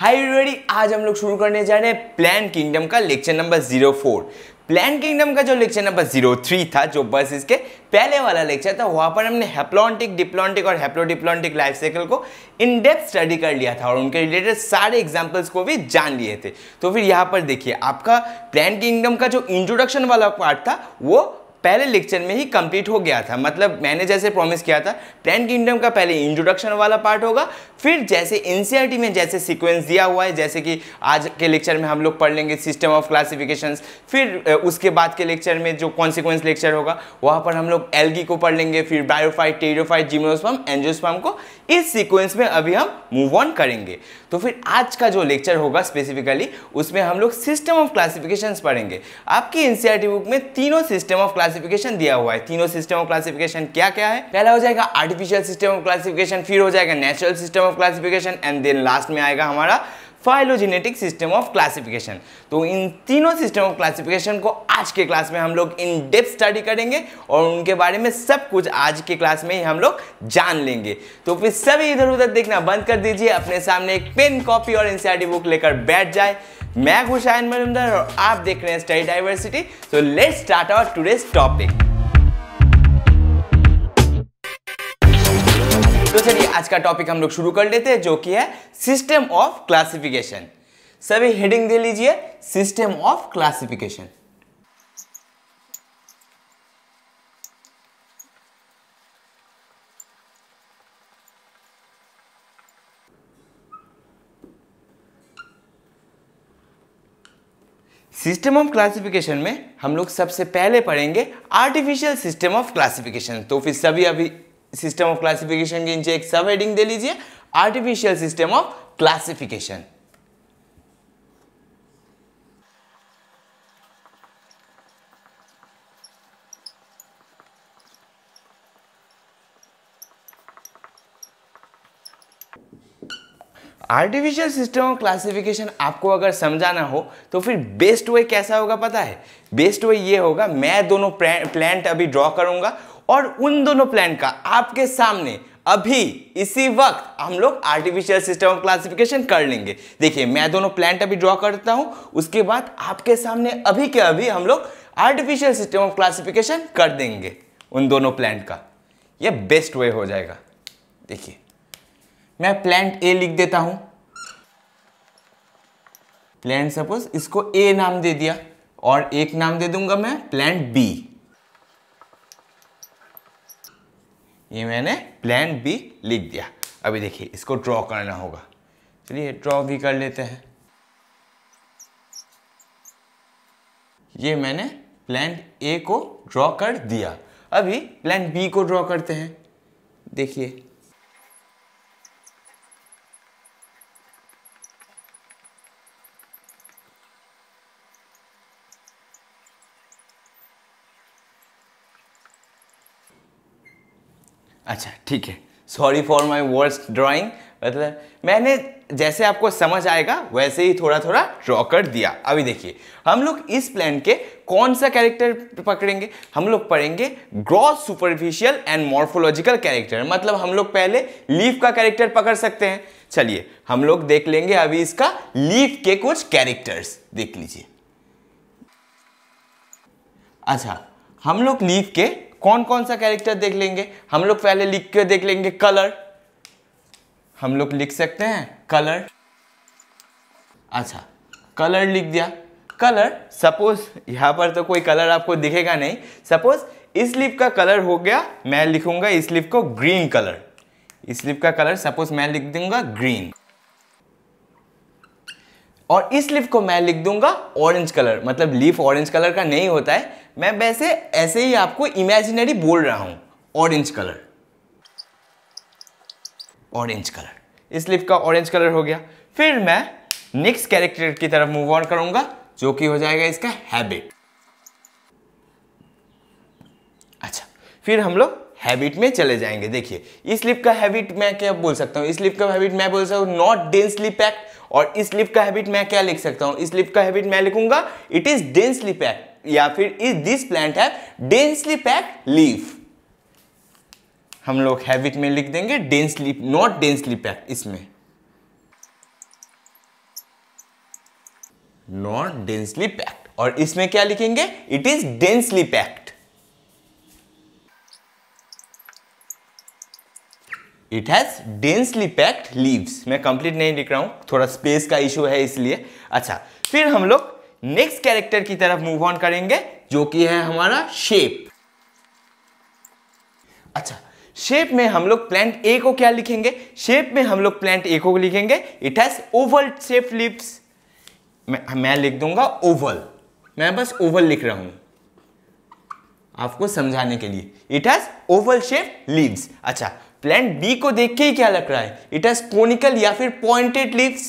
हाय ready आज हम लोग शुरू करने जा रहे हैं प्लान किंगडम का lecture number zero four plant kingdom का जो लेक्चर नंबर जीरो थ्री था जो बस इसके पहले वाला लेक्चर था वहाँ पर हमने हेप्लॉन्टिक डिप्लॉन्टिक और हेप्लोडिप्लॉन्टिक लाइफ साइकिल को इन डेप्थ स्टडी कर लिया था और उनके रिलेटेड सारे एग्जाम्पल्स को भी जान लिए थे तो फिर यहाँ पर देखिए आपका प्लान किंगडम का जो इंट्रोडक्शन वाला पार्ट था वो पहले लेक्चर में ही कंप्लीट हो गया था मतलब मैंने जैसे प्रॉमिस किया था प्लान किंगडम का पहले इंट्रोडक्शन वाला पार्ट होगा फिर जैसे एन में जैसे सिक्वेंस दिया हुआ है जैसे कि आज के लेक्चर में हम लोग पढ़ लेंगे सिस्टम ऑफ क्लासिफिकेशन फिर उसके बाद के लेक्चर में जो कॉन्सिक्वेंस लेक्चर होगा वहाँ पर हम लोग एलगी को पढ़ लेंगे फिर बायोफाइट टेरोफाइट जिम्नोस्पम एंजियोस्पम को इस सीक्वेंस में अभी हम मूव ऑन करेंगे तो फिर आज का जो लेक्चर होगा स्पेसिफिकली उसमें हम लोग सिस्टम ऑफ क्लासिफिकेशन पढ़ेंगे आपकी एनसीआरटी बुक में तीनों सिस्टम ऑफ क्लासिफिकेशन दिया हुआ है तीनों सिस्टम ऑफ क्लासिफिकेशन क्या क्या है पहला हो जाएगा आर्टिफिशियल सिस्टम ऑफ क्लासिफिकेशन फिर हो जाएगा natural system of classification and then last में आएगा हमारा फाइलोजेनेटिक सिस्टम ऑफ क्लासिफिकेशन तो इन तीनों सिस्टम ऑफ क्लासिफिकेशन को आज के क्लास में हम लोग इन डेप स्टडी करेंगे और उनके बारे में सब कुछ आज के क्लास में ही हम लोग जान लेंगे तो फिर सभी इधर उधर देखना बंद कर दीजिए अपने सामने एक पेन कॉपी और एनसीईआरटी बुक लेकर बैठ जाए मैं हुसैन मजुमदार और आप देख रहे हैं study diversity so let start our today's topic तो चलिए आज का टॉपिक हम लोग शुरू कर लेते हैं जो कि है सिस्टम ऑफ क्लासिफिकेशन सभी हेडिंग दे लीजिए system of classification system of classification में हम लोग सबसे पहले पढ़ेंगे आर्टिफिशियल सिस्टम ऑफ क्लासिफिकेशन तो फिर सभी अभी सिस्टम ऑफ क्लासिफिकेशन के नीचे एक सब हेडिंग दे लीजिए artificial system of classification artificial system of classification आपको अगर समझाना हो तो फिर बेस्ट वे कैसा होगा पता है बेस्ट वे ये होगा मैं दोनों प्लांट अभी ड्रॉ करूंगा और उन दोनों प्लान का आपके सामने अभी इसी वक्त हम लोग आर्टिफिशियल सिस्टम ऑफ क्लासिफिकेशन कर लेंगे देखिए मैं दोनों प्लान अभी ड्रॉ करता हूं उसके बाद आपके सामने अभी के अभी हम लोग आर्टिफिशियल सिस्टम ऑफ क्लासिफिकेशन कर देंगे उन दोनों प्लान का ये बेस्ट वे हो जाएगा देखिए मैं प्लांट ए लिख देता हूं प्लांट सपोज इसको ए नाम दे दिया और एक नाम दे दूंगा मैं प्लांट बी ये मैंने प्लान बी लिख दिया अभी देखिए इसको ड्रॉ करना होगा चलिए ड्रॉ भी कर लेते हैं ये मैंने प्लान ए को ड्रॉ कर दिया अभी प्लान बी को ड्रॉ करते हैं देखिए अच्छा ठीक है sorry for my worst drawing मतलब मैंने जैसे आपको समझ आएगा वैसे ही थोड़ा थोड़ा ड्रॉ कर दिया अभी देखिए हम लोग इस प्लान के कौन सा कैरेक्टर पकड़ेंगे हम लोग पढ़ेंगे gross superficial and morphological character मतलब हम लोग पहले लीफ का कैरेक्टर पकड़ सकते हैं चलिए हम लोग देख लेंगे अभी इसका लीफ के कुछ कैरेक्टर्स देख लीजिए अच्छा हम लोग लीफ के कौन कौन सा कैरेक्टर देख लेंगे हम लोग पहले लिख के देख लेंगे कलर हम लोग लिख सकते हैं कलर अच्छा कलर लिख दिया कलर सपोज यहाँ पर तो कोई कलर आपको दिखेगा नहीं सपोज इस लिप का कलर हो गया मैं लिखूंगा इस लिप को ग्रीन कलर इस लिप का कलर सपोज मैं लिख दूंगा ग्रीन और इस लिप को मैं लिख दूंगा ऑरेंज कलर मतलब लीफ ऑरेंज कलर का नहीं होता है मैं वैसे ऐसे ही आपको इमेजिनरी बोल रहा हूं ऑरेंज कलर ऑरेंज कलर इस लिप का ऑरेंज कलर हो गया फिर मैं नेक्स्ट कैरेक्टर की तरफ मूव ऑन करूंगा जो कि हो जाएगा इसका हैबिट अच्छा फिर हम लोग हैबिट में चले जाएंगे देखिए इस लिप का हैबिट मैं क्या बोल सकता हूँ इस लिप का हैबिट मैं बोल सकता हूँ नॉट डेंसली पैक्ट और इस लिप का हैबिट मैं क्या लिख सकता हूँ इस लिप का हैबिट मैं लिखूंगा इट इज डेंसली पैक्ट या फिर is this plant have densely packed leaf हम लोग हैबिट में लिख देंगे डेंसली नॉट डेंसली पैक्ड इसमें नॉट डेंसली पैक्ड और इसमें क्या लिखेंगे it is densely packed it has densely packed leaves मैं कंप्लीट नहीं लिख रहा हूं थोड़ा स्पेस का इशू है इसलिए अच्छा फिर हम लोग नेक्स्ट कैरेक्टर की तरफ मूव ऑन करेंगे जो कि है हमारा शेप अच्छा शेप में हम लोग प्लांट ए को क्या लिखेंगे शेप में हम लोग प्लांट ए को लिखेंगे it has oval shape leaves मैं, मैं लिख दूंगा ओवल मैं बस ओवल लिख रहा हूं आपको समझाने के लिए it has oval shape leaves अच्छा प्लांट बी को देख के ही क्या लग रहा है इट हैज कोनिकल या फिर पॉइंटेड लीव्स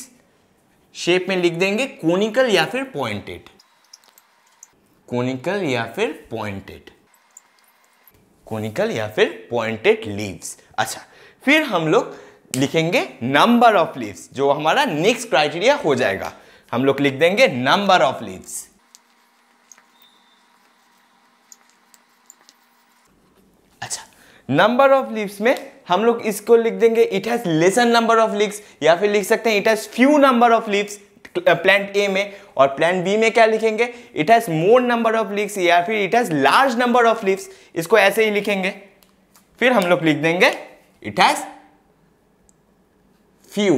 शेप में लिख देंगे कोनिकल या फिर पॉइंटेड कोनिकल या फिर पॉइंटेड कोनिकल या फिर पॉइंटेड लीव्स अच्छा फिर हम लोग लिखेंगे नंबर ऑफ लीव्स जो हमारा नेक्स्ट क्राइटेरिया हो जाएगा हम लोग लिख देंगे number of leaves number of leaves में हम लोग इसको लिख देंगे it has lesser number of leaves या फिर लिख सकते हैं it has few number of leaves plant A में और प्लांट बी में क्या लिखेंगे it has more number of leaves या फिर it has large number of leaves इसको ऐसे ही लिखेंगे फिर हम लोग लिख देंगे it has few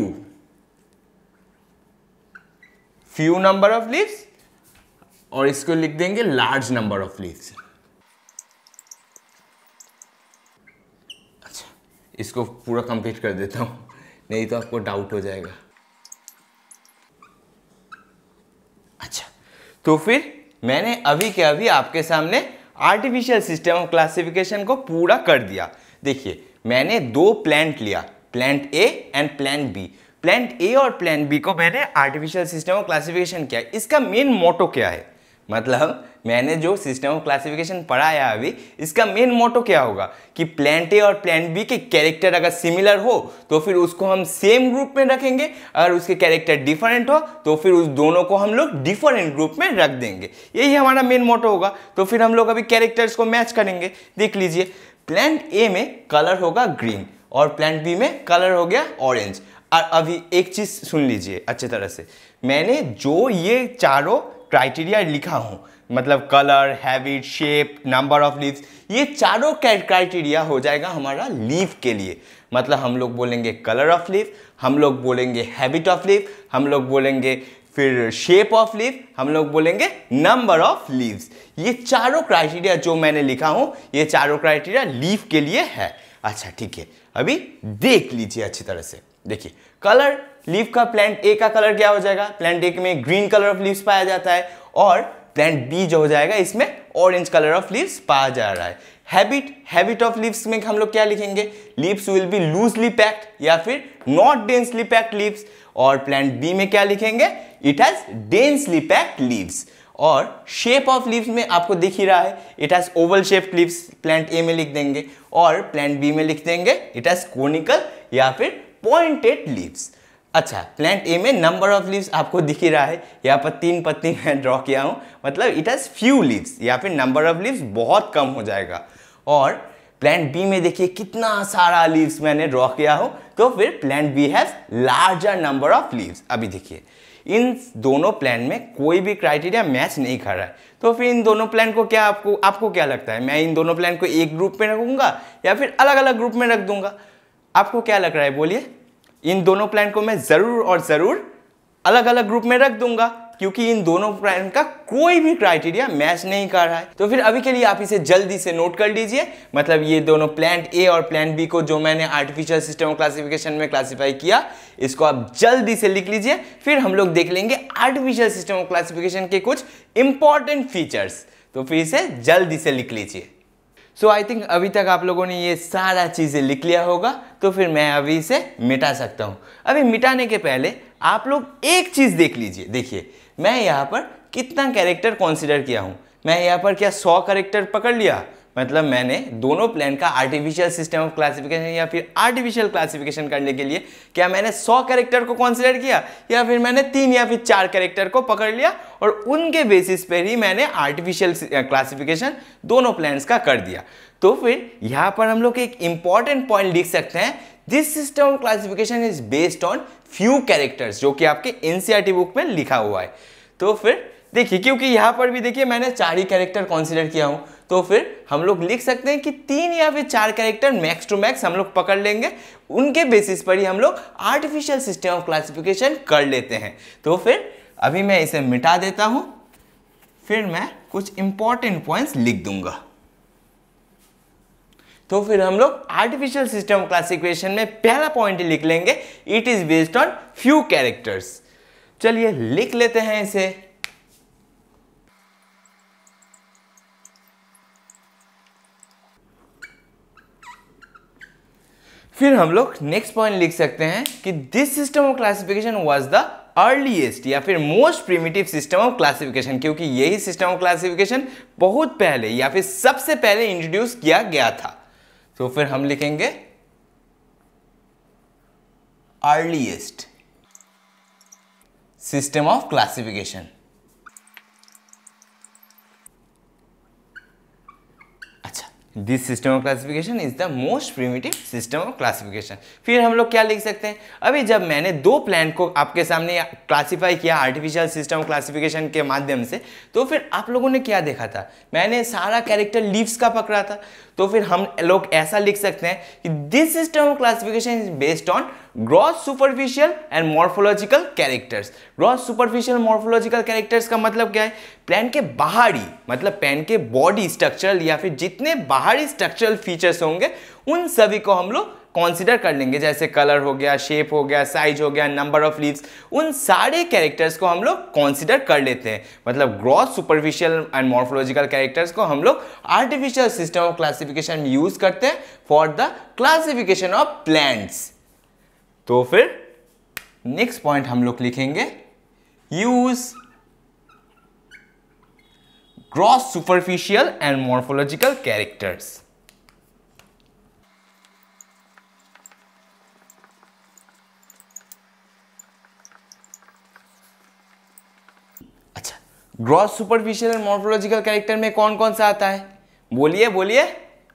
few number of leaves और इसको लिख देंगे लार्ज नंबर ऑफ लीव्स इसको पूरा कंप्लीट कर देता हूँ नहीं तो आपको डाउट हो जाएगा अच्छा तो फिर मैंने अभी के अभी आपके सामने आर्टिफिशियल सिस्टम ऑफ क्लासिफिकेशन को पूरा कर दिया देखिए मैंने दो प्लांट लिया plant A and plant B plant A और प्लान बी को मैंने आर्टिफिशियल सिस्टम ऑफ क्लासिफिकेशन किया इसका मेन मोटो क्या है मतलब मैंने जो सिस्टम ऑफ क्लासिफिकेशन पढ़ाया अभी इसका मेन मोटो क्या होगा कि प्लांट ए और प्लान बी के कैरेक्टर अगर सिमिलर हो तो फिर उसको हम सेम ग्रुप में रखेंगे अगर उसके कैरेक्टर डिफरेंट हो तो फिर उस दोनों को हम लोग डिफरेंट ग्रुप में रख देंगे यही हमारा मेन मोटो होगा तो फिर हम लोग अभी कैरेक्टर्स को मैच करेंगे देख लीजिए प्लांट ए में कलर होगा ग्रीन और प्लान बी में कलर हो गया ऑरेंज और अभी एक चीज़ सुन लीजिए अच्छी तरह से मैंने जो ये चारों क्राइटेरिया लिखा हूँ मतलब colour habit shape number of leaves ये चारों क्राइटेरिया हो जाएगा हमारा लीव के लिए मतलब हम लोग बोलेंगे कलर ऑफ लीव हम लोग बोलेंगे हैबिट ऑफ लीव हम लोग बोलेंगे फिर शेप ऑफ लीव हम लोग बोलेंगे नंबर ऑफ लीव्स ये चारों क्राइटेरिया जो मैंने लिखा हूँ ये चारों क्राइटेरिया लीव के लिए है अच्छा ठीक है अभी देख लीजिए अच्छी तरह से देखिए कलर लीफ का प्लांट ए का कलर क्या हो जाएगा प्लांट ए में ग्रीन कलर ऑफ लीव्स पाया जाता है और प्लांट बी जो हो जाएगा इसमें ऑरेंज कलर ऑफ लीव्स पाया जा रहा है हैबिट हैबिट ऑफ लीव्स में हम लोग क्या लिखेंगे leaves will be loosely packed या फिर नॉट डेंसली पैक्ड लीव्स और प्लांट बी में क्या लिखेंगे it has densely packed leaves और शेप ऑफ लीव्स में आपको दिख ही रहा है it has oval shaped leaves plant A में लिख देंगे और प्लांट बी में लिख देंगे इट हैज कोनिकल या फिर पॉइंटेड लीव्स अच्छा प्लांट ए में नंबर ऑफ लीव्स आपको दिख ही रहा है यहाँ पर तीन पत्ती मैं ड्रॉ किया हूँ मतलब इट हैज़ फ्यू लीव्स या फिर नंबर ऑफ लीव्स बहुत कम हो जाएगा और प्लांट बी में देखिए कितना सारा लीव्स मैंने ड्रॉ किया हूँ तो फिर plant B has larger number of leaves अभी देखिए इन दोनों प्लान में कोई भी क्राइटेरिया मैच नहीं कर रहा है तो फिर इन दोनों प्लान को क्या आपको आपको क्या लगता है मैं इन दोनों प्लान को एक ग्रुप में रखूंगा या फिर अलग अलग ग्रुप में रख दूंगा आपको क्या लग रहा है बोलिए इन दोनों प्लान को मैं ज़रूर और ज़रूर अलग अलग ग्रुप में रख दूंगा क्योंकि इन दोनों प्लान का कोई भी क्राइटेरिया मैच नहीं कर रहा है तो फिर अभी के लिए आप इसे जल्दी से नोट कर लीजिए मतलब ये दोनों प्लान ए और प्लान बी को जो मैंने आर्टिफिशियल सिस्टम ऑफ क्लासिफिकेशन में क्लासिफाई किया इसको आप जल्दी से लिख लीजिए फिर हम लोग देख लेंगे आर्टिफिशियल सिस्टम ऑफ क्लासिफिकेशन के कुछ इंपॉर्टेंट फीचर्स तो फिर इसे जल्दी से लिख लीजिए सो आई थिंक अभी तक आप लोगों ने ये सारा चीज़ें लिख लिया होगा तो फिर मैं अभी इसे मिटा सकता हूँ अभी मिटाने के पहले आप लोग एक चीज़ देख लीजिए देखिए मैं यहाँ पर कितना कैरेक्टर कॉन्सिडर किया हूँ मैं यहाँ पर क्या सौ करेक्टर पकड़ लिया मतलब मैंने दोनों प्लान का आर्टिफिशियल सिस्टम ऑफ क्लासिफिकेशन या फिर आर्टिफिशियल क्लासिफिकेशन करने के लिए क्या मैंने 100 कैरेक्टर को कॉन्सिडर किया या फिर मैंने तीन या फिर चार कैरेक्टर को पकड़ लिया और उनके बेसिस पर ही मैंने आर्टिफिशियल क्लासिफिकेशन दोनों प्लान्स का कर दिया तो फिर यहाँ पर हम लोग एक इंपॉर्टेंट पॉइंट लिख सकते हैं this system of classification is based on few characters जो कि आपके एनसीआरटी बुक e में लिखा हुआ है तो फिर देखिए क्योंकि यहाँ पर भी देखिए मैंने चार ही कैरेक्टर कॉन्सिडर किया हूँ तो फिर हम लोग लिख सकते हैं कि तीन या फिर चार कैरेक्टर मैक्स टू मैक्स हम लोग पकड़ लेंगे उनके बेसिस पर ही हम लोग आर्टिफिशियल सिस्टम ऑफ क्लासिफिकेशन कर लेते हैं तो फिर अभी मैं इसे मिटा देता हूँ फिर मैं कुछ इंपॉर्टेंट पॉइंट्स लिख दूंगा तो फिर हम लोग आर्टिफिशियल सिस्टम क्लासिफिकेशन में पहला पॉइंट लिख लेंगे it is based on few characters चलिए लिख लेते हैं इसे फिर हम लोग नेक्स्ट पॉइंट लिख सकते हैं कि this system of classification was the earliest या फिर most primitive system of classification क्योंकि यही सिस्टम ऑफ क्लासिफिकेशन बहुत पहले या फिर सबसे पहले इंट्रोड्यूस किया गया था तो फिर हम लिखेंगे earliest system of classification this system of classification is the most primitive system of classification फिर हम लोग क्या लिख सकते हैं अभी जब मैंने दो प्लान को आपके सामने क्लासिफाई किया आर्टिफिशियल सिस्टम ऑफ क्लासिफिकेशन के माध्यम से तो फिर आप लोगों ने क्या देखा था मैंने सारा कैरेक्टर लीव्स का पकड़ा था तो फिर हम लोग ऐसा लिख सकते हैं कि this system of classification is based on gross superficial and morphological characters gross superficial morphological characters का मतलब क्या है प्लान के बाहरी मतलब प्लान के बॉडी स्ट्रक्चरल या फिर जितने बाहरी स्ट्रक्चरल फीचर्स होंगे उन सभी को हम लोग कॉन्सिडर कर लेंगे जैसे कलर हो गया शेप हो गया साइज हो गया नंबर ऑफ लीव्स उन सारे कैरेक्टर्स को हम लोग कॉन्सिडर कर लेते हैं मतलब gross superficial and morphological characters को हम लोग artificial system of classification use करते हैं for the classification of plants तो फिर नेक्स्ट पॉइंट हम लोग लिखेंगे use gross superficial and morphological characters gross superficial and morphological character में कौन कौन सा आता है बोलिए बोलिए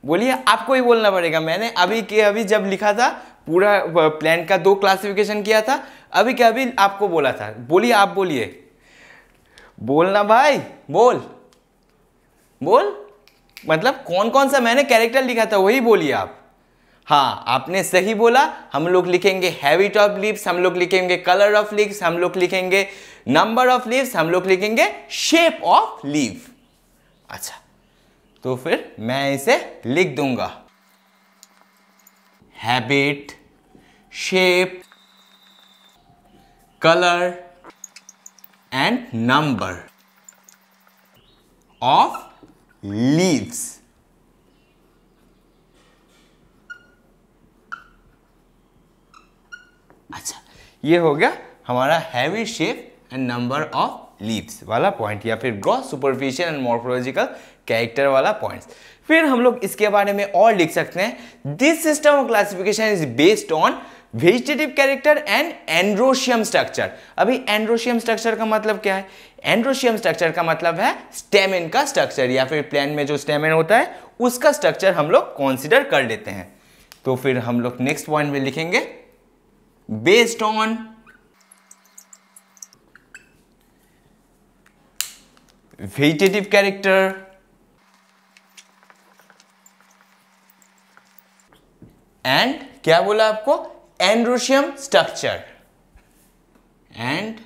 बोलिए आपको ही बोलना पड़ेगा मैंने अभी के अभी जब लिखा था पूरा प्लान का दो क्लासिफिकेशन किया था अभी के अभी आपको बोला था बोलिए आप बोलिए बोलना भाई बोल बोल मतलब कौन कौन सा मैंने कैरेक्टर लिखा था वही बोलिए आप हाँ आपने सही बोला हम लोग लिखेंगे हैबिट ऑफ लिप्स हम लोग लिखेंगे कलर ऑफ लिप्स हम लोग लिखेंगे नंबर ऑफ लीव्स हम लोग लिखेंगे शेप ऑफ लीव अच्छा तो फिर मैं इसे लिख दूंगा habit shape colour and number of leaves अच्छा ये हो गया हमारा heavy shape and number of leaves वाला पॉइंट या फिर gross superficial and morphological character वाला पॉइंट फिर हम लोग इसके बारे में और लिख सकते हैं this system of classification is based on vegetative character and androecium structure अभी एंड्रोशियम स्ट्रक्चर का मतलब क्या है एंड्रोशियम स्ट्रक्चर का मतलब है स्टेमिन का स्ट्रक्चर या फिर प्लान में जो स्टेमिन होता है उसका स्ट्रक्चर हम लोग कॉन्सिडर कर लेते हैं तो फिर हम लोग नेक्स्ट पॉइंट में लिखेंगे based on vegetative character and क्या बोला आपको एंड्रोशियम स्ट्रक्चर एंड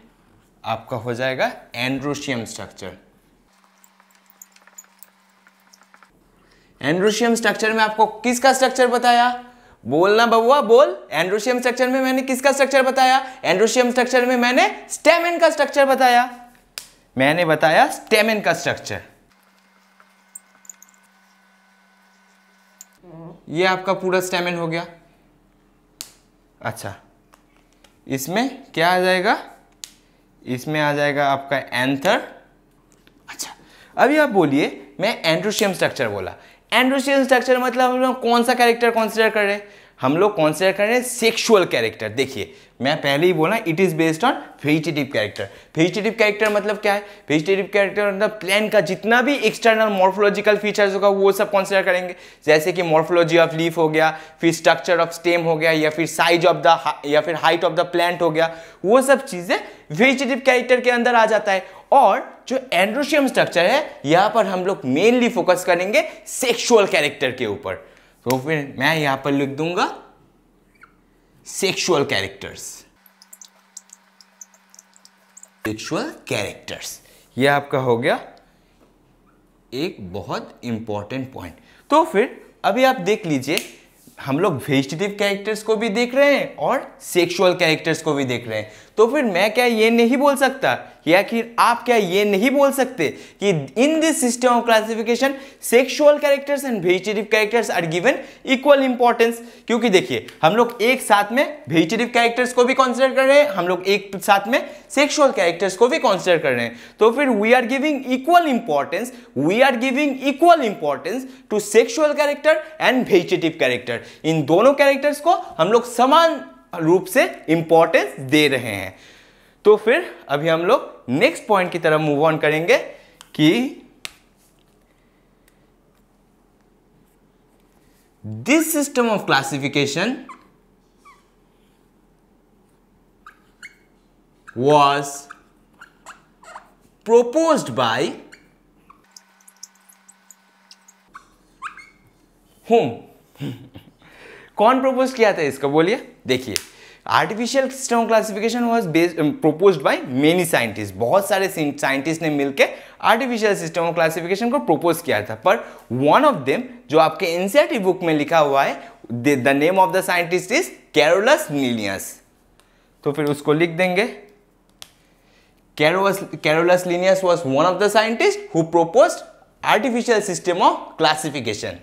आपका हो जाएगा एंड्रोशियम स्ट्रक्चर एंड्रोशियम स्ट्रक्चर में आपको किसका स्ट्रक्चर बताया बोलना बबुआ बोल एंड्रोशियम स्ट्रक्चर में मैंने किसका स्ट्रक्चर बताया एंड्रोशियम स्ट्रक्चर में मैंने स्टेमेन का स्ट्रक्चर बताया मैंने बताया स्टेमिन का स्ट्रक्चर ये आपका पूरा स्टेमिन हो गया अच्छा इसमें क्या आ जाएगा इसमें आ जाएगा आपका एंथर अच्छा अभी आप बोलिए मैं एंड्रोशियम स्ट्रक्चर बोला एंड्रोशियम स्ट्रक्चर मतलब हम कौन सा कैरेक्टर कंसिडर कर रहे हैं हम लोग कॉन्सिडर कर रहे हैं सेक्शुअल कैरेक्टर देखिए मैं पहले ही बोला it is based on vegetative character vegetative character मतलब क्या है वेजिटेटिव कैरेक्टर मतलब प्लान का जितना भी एक्सटर्नल मॉर्फोलॉजिकल फीचर्स होगा वो सब कॉन्सिडर करेंगे जैसे कि मॉर्फोलॉजी ऑफ लीफ हो गया फिर स्ट्रक्चर ऑफ स्टेम हो गया या फिर साइज ऑफ द या फिर हाइट ऑफ द प्लांट हो गया वो सब चीज़ें वेजिटेटिव कैरेक्टर के अंदर आ जाता है और जो एंड्रोशियम स्ट्रक्चर है यहाँ पर हम लोग मेनली फोकस करेंगे सेक्शुअल कैरेक्टर के ऊपर तो फिर मैं यहां पर लिख दूंगा सेक्सुअल कैरेक्टर्स सेक्सुअल कैरेक्टर्स ये आपका हो गया एक बहुत इंपॉर्टेंट पॉइंट तो फिर अभी आप देख लीजिए हम लोग वेजिटेटिव कैरेक्टर्स को भी देख रहे हैं और सेक्सुअल कैरेक्टर्स को भी देख रहे हैं तो फिर मैं क्या ये नहीं बोल सकता या फिर आप क्या ये नहीं बोल सकते कि in this system of classification sexual characters and vegetative characters are given equal importance क्योंकि देखिए हम लोग एक साथ में वेजिटेटिव कैरेक्टर्स को भी कॉन्सिडर कर रहे हैं हम लोग एक साथ में सेक्सुअल कैरेक्टर्स को भी कॉन्सिडर कर रहे हैं तो फिर we are giving equal importance we are giving equal importance to sexual character and vegetative character इन दोनों कैरेक्टर्स को हम लोग समान रूप से इंपॉर्टेंस दे रहे हैं तो फिर अभी हम लोग नेक्स्ट पॉइंट की तरफ मूव ऑन करेंगे कि this system of classification was propose by whom कौन प्रपोज किया था इसको बोलिए देखिए artificial system of classification was based propose by many scientist बहुत सारे साइंटिस्ट ने मिलकर आर्टिफिशियल सिस्टम ऑफ क्लासिफिकेशन को प्रपोज किया था पर वन ऑफ देम जो आपके एनसीआरटी बुक में लिखा हुआ है the name of the scientist is Carolus Linnaeus तो फिर उसको लिख देंगे Carolus Carolus was one of the scientist who propose artificial system of classification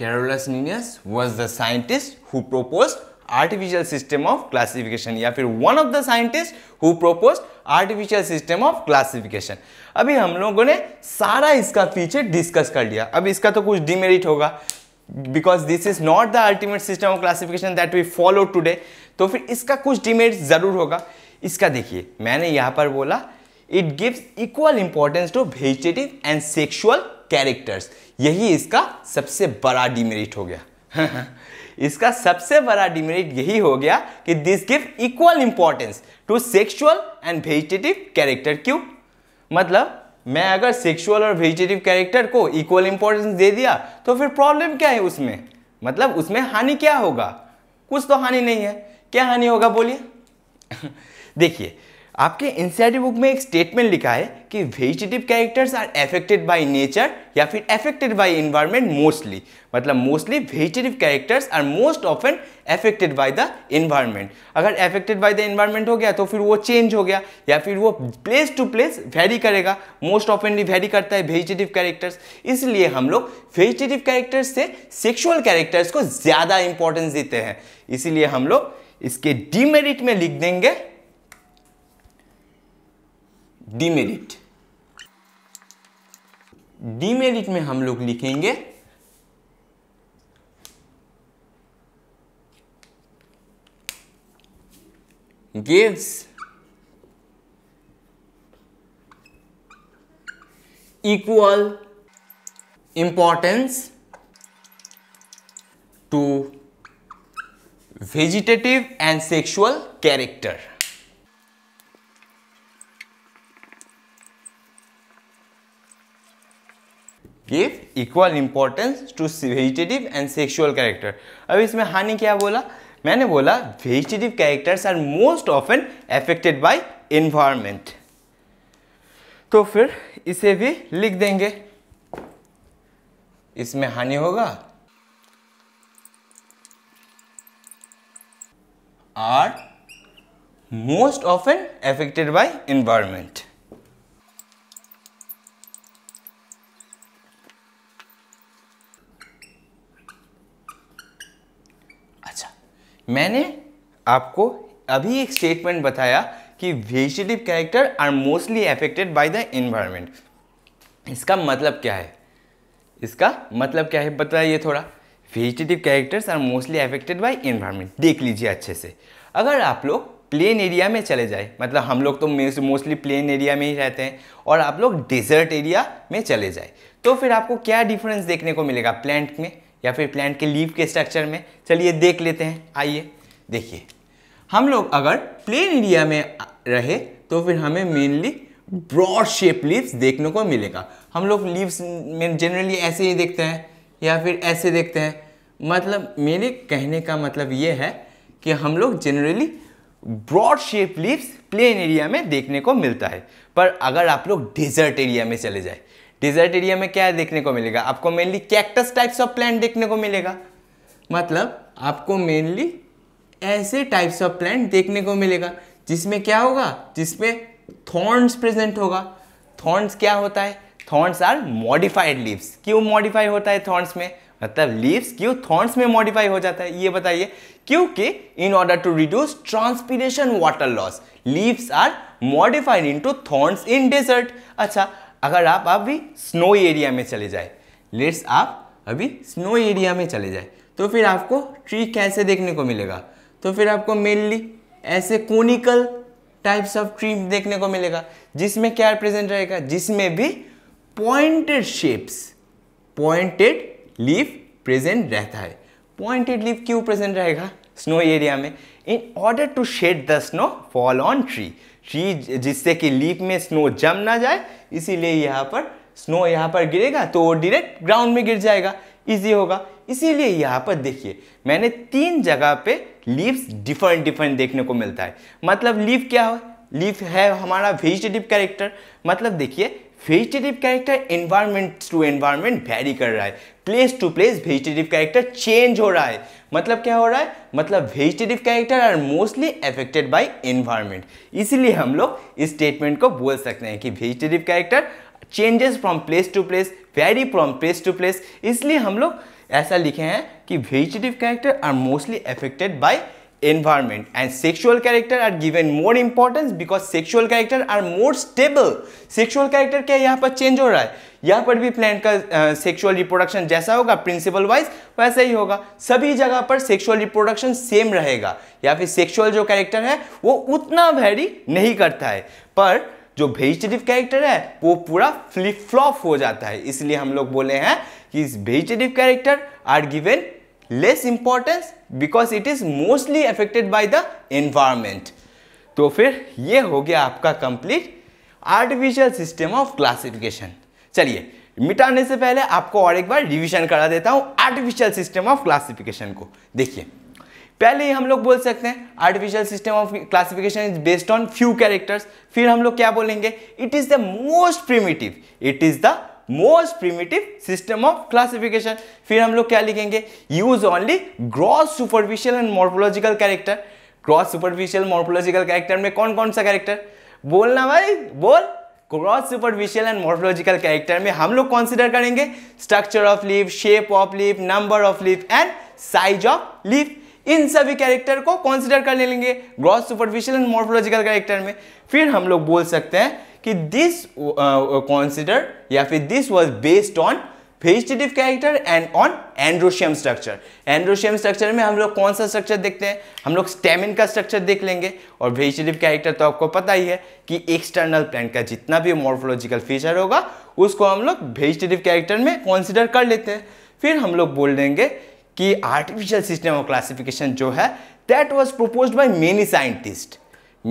Carolus Linnaeus was the scientist who propose artificial system of classification या फिर one of the scientist who propose artificial system of classification अभी हम लोगों ने सारा इसका feature discuss कर लिया अब इसका तो कुछ डिमेरिट होगा because this is not the ultimate system of classification that we follow today तो फिर इसका कुछ डिमेरिट ज़रूर होगा इसका देखिए मैंने यहाँ पर बोला it gives equal importance to vegetative and sexual characters यही इसका सबसे बड़ा डिमेरिट हो गया इसका सबसे बड़ा डिमेरिट यही हो गया कि this give equal importance to sexual and vegetative character क्यों मतलब मैं अगर सेक्सुअल और वेजिटेटिव कैरेक्टर को इक्वल इंपॉर्टेंस दे दिया तो फिर प्रॉब्लम क्या है उसमें मतलब उसमें हानि क्या होगा कुछ तो हानि नहीं है क्या हानि होगा बोलिए देखिए आपके एनसीआरटी बुक में एक स्टेटमेंट लिखा है कि vegetative characters are affected by nature या फिर एफेक्टेड बाय इन्वायरमेंट मोस्टली मतलब mostly vegetative characters are most often affected by the environment अगर एफेक्टेड बाय द इन्वायरमेंट हो गया तो फिर वो चेंज हो गया या फिर वो प्लेस टू प्लेस वेरी करेगा मोस्ट ऑफनली वेरी करता है वेजिटेटिव कैरेक्टर्स इसलिए हम लोग वेजिटेटिव कैरेक्टर्स से सेक्शुअल कैरेक्टर्स को ज़्यादा इंपॉर्टेंस देते हैं इसीलिए हम लोग इसके डीमेरिट में लिख देंगे डिमेरिट डिमेरिट में हम लोग लिखेंगे gives equal importance to vegetative and sexual character equal importance to vegetative and sexual character अब इसमें हानि क्या बोला मैंने बोला vegetative characters are most often affected by environment तो फिर इसे भी लिख देंगे इसमें हानि होगा are most often affected by environment मैंने आपको अभी एक स्टेटमेंट बताया कि vegetative character are mostly affected by the environment इसका मतलब क्या है इसका मतलब क्या है बताइए थोड़ा vegetative characters are mostly affected by environment देख लीजिए अच्छे से अगर आप लोग प्लेन एरिया में चले जाए मतलब हम लोग तो मोस्टली प्लेन एरिया में ही रहते हैं और आप लोग डेजर्ट एरिया में चले जाए तो फिर आपको क्या डिफरेंस देखने को मिलेगा प्लांट में या फिर प्लांट के लीव के स्ट्रक्चर में चलिए देख लेते हैं आइए देखिए हम लोग अगर प्लेन एरिया में रहे तो फिर हमें मेनली ब्रॉड शेप लीव्स देखने को मिलेगा हम लोग लीव्स में जनरली ऐसे ही देखते हैं या फिर ऐसे देखते हैं मतलब मेरे कहने का मतलब ये है कि हम लोग generally broad shape leaves plain area में देखने को मिलता है पर अगर आप लोग डेजर्ट एरिया में चले जाए डिजर्ट एरिया में क्या देखने को मिलेगा आपको mainly cactus types of plant देखने को मिलेगा मतलब आपको मेनली ऐसे टाइप्स ऑफ प्लांट देखने को मिलेगा जिसमें क्या होगा जिसमें थॉर्न्स प्रेजेंट होगा थॉर्न्स क्या होता है थॉर्न्स आर मॉडिफाइड लीव्स क्यों मॉडिफाई होता है थॉर्न्स में मतलब लीव्स क्यों थॉर्न्स में मॉडिफाई हो जाता है ये बताइए क्योंकि in order to reduce transpiration water loss leaves are modified into thorns in desert अच्छा अगर आप अभी स्नो एरिया में चले जाए लेट्स आप अभी स्नो एरिया में चले जाए तो फिर आपको ट्री कैसे देखने को मिलेगा तो फिर आपको मेनली ऐसे कोनिकल टाइप्स ऑफ ट्री देखने को मिलेगा जिसमें क्या प्रेजेंट रहेगा जिसमें भी pointed shapes pointed leaf present रहता है पॉइंटेड लीफ क्यों प्रेजेंट रहेगा स्नो एरिया में in order to shed the snow fall on tree tree जिससे कि लीक में स्नो जम ना जाए इसीलिए यहाँ पर स्नो यहाँ पर गिरेगा तो वो डायरेक्ट ग्राउंड में गिर जाएगा इजी होगा इसीलिए यहाँ पर देखिए मैंने तीन जगह पे लीव्स डिफरेंट डिफरेंट देखने को मिलता है मतलब लीव क्या है लीव है हमारा वेजिटेटिव कैरेक्टर मतलब देखिए vegetative character environment to environment vary कर रहा है place to place vegetative character change हो रहा है मतलब क्या हो रहा है मतलब vegetative character are mostly affected by environment इसलिए हम लोग इस स्टेटमेंट को बोल सकते हैं कि vegetative character changes from place to place vary from place to place इसलिए हम लोग ऐसा लिखे हैं कि vegetative character are mostly affected by environment and sexual character are given more importance because sexual character are more stable sexual character क्या यहाँ पर change हो रहा है यहाँ पर भी प्लांट का सेक्सुअल रिप्रोडक्शन जैसा होगा प्रिंसिपल वाइज वैसा ही होगा सभी जगह पर सेक्सुअल रिप्रोडक्शन सेम रहेगा या फिर सेक्सुअल जो कैरेक्टर है वो उतना वेरी नहीं करता है पर जो वेजिटेटिव कैरेक्टर है वो पूरा फ्लिप फ्लॉप हो जाता है इसलिए हम लोग बोले हैं कि vegetative character are given less importance because it is mostly affected by the environment तो फिर ये हो गया आपका complete artificial system of classification चलिए मिटाने से पहले आपको और एक बार रिविजन करा देता हूँ आर्टिफिशियल सिस्टम ऑफ क्लासिफिकेशन को देखिए पहले ही हम लोग बोल सकते हैं artificial system of classification is based on few characters फिर हम लोग क्या बोलेंगे it is the most primitive it is the most primitive system of classification फिर हम लोग क्या लिखेंगे use only gross superficial and morphological character gross superficial morphological character में कौन कौन सा कैरेक्टर बोलना भाई बोल gross superficial and morphological character में हम लोग कॉन्सिडर करेंगे structure of leaf shape of leave number of leaf and size of leaf इन सभी कैरेक्टर को कॉन्सिडर कर ले लेंगे gross superficial and morphological character में फिर हम लोग बोल सकते हैं कि दिस कॉन्सिडर uh, या फिर this was based on vegetative character and on androecium structure androecium structure में हम लोग कौन सा स्ट्रक्चर देखते हैं हम लोग स्टेमिन का स्ट्रक्चर देख लेंगे और वेजिटेटिव कैरेक्टर तो आपको पता ही है कि एक्सटर्नल प्लांट का जितना भी मॉर्फोलॉजिकल फीचर होगा उसको हम लोग वेजिटेटिव कैरेक्टर में कॉन्सिडर कर लेते हैं फिर हम लोग बोल देंगे कि आर्टिफिशियल सिस्टम ऑफ क्लासिफिकेशन जो है that was propose by many scientist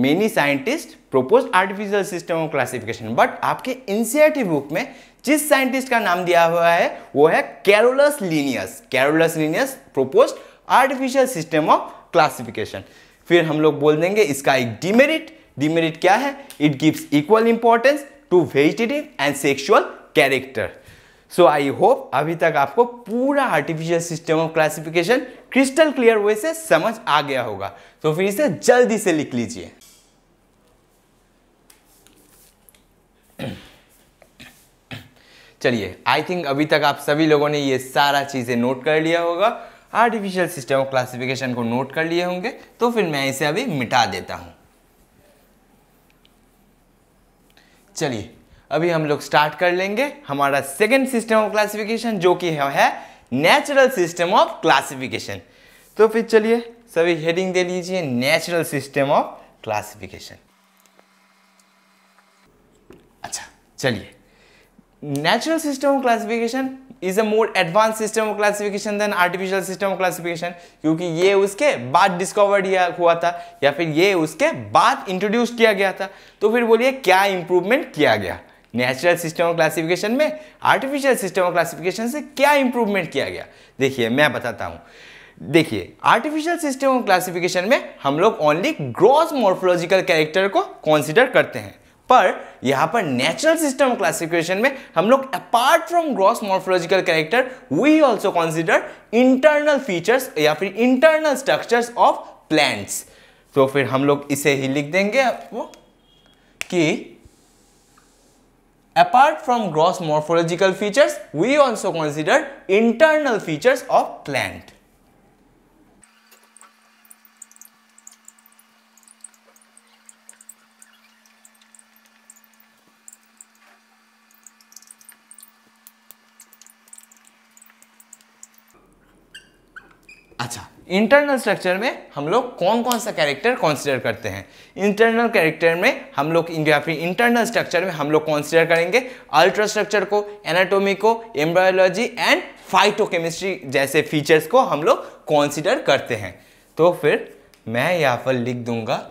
many scientist propose artificial system of classification but आपके एनसीआरटी बुक में जिस साइंटिस्ट का नाम दिया हुआ है वो है Carolus Linnaeus Carolus Linnaeus propose artificial system of classification फिर हम लोग बोल देंगे इसका एक डिमेरिट डिमेरिट क्या है it gives equal importance to vegetative and sexual character so I hope अभी तक आपको पूरा artificial system of classification crystal clear way से समझ आ गया होगा तो फिर इसे जल्दी से लिख लीजिए चलिए आई थिंक अभी तक आप सभी लोगों ने ये सारा चीज़ें नोट कर लिया होगा आर्टिफिशियल सिस्टम ऑफ क्लासिफिकेशन को नोट कर लिए होंगे तो फिर मैं इसे अभी मिटा देता हूँ चलिए अभी हम लोग स्टार्ट कर लेंगे हमारा सेकेंड सिस्टम ऑफ क्लासिफिकेशन जो कि है नेचुरल सिस्टम ऑफ क्लासिफिकेशन तो फिर चलिए सभी हेडिंग दे लीजिए नेचुरल सिस्टम ऑफ क्लासिफिकेशन अच्छा चलिए natural system of classification is a more advance system of classification than artificial system of classification क्योंकि ये उसके बाद या हुआ था या फिर ये उसके बाद इंट्रोड्यूस किया गया था तो फिर बोलिए क्या इंप्रूवमेंट किया गया नेचुरल सिस्टम ऑफ क्लासिफिकेशन में आर्टिफिशियल सिस्टम ऑफ क्लासिफिकेशन से क्या इंप्रूवमेंट किया गया देखिए मैं बताता हूँ देखिए आर्टिफिशियल सिस्टम ऑफ क्लासिफिकेशन में हम लोग ओनली ग्रॉस मॉर्फोलॉजिकल कैरेक्टर को कंसीडर करते हैं पर यहां पर नेचुरल सिस्टम क्लासिफिकेशन में हम लोग apart from gross morphological character we also consider internal features या फिर इंटरनल स्ट्रक्चर्स ऑफ प्लांट्स तो फिर हम लोग इसे ही लिख देंगे आपको कि apart from gross morphological features we also consider internal features of plant अच्छा इंटरनल स्ट्रक्चर में हम लोग कौन कौन सा कैरेक्टर कंसीडर करते हैं इंटरनल कैरेक्टर में हम लोग या फिर इंटरनल स्ट्रक्चर में हम लोग कंसीडर करेंगे अल्ट्रा स्ट्रक्चर को एनाटोमी को एम्ब्रायोलॉजी एंड फाइटोकेमिस्ट्री जैसे फीचर्स को हम लोग कंसीडर करते हैं तो फिर मैं यहाँ पर लिख दूंगा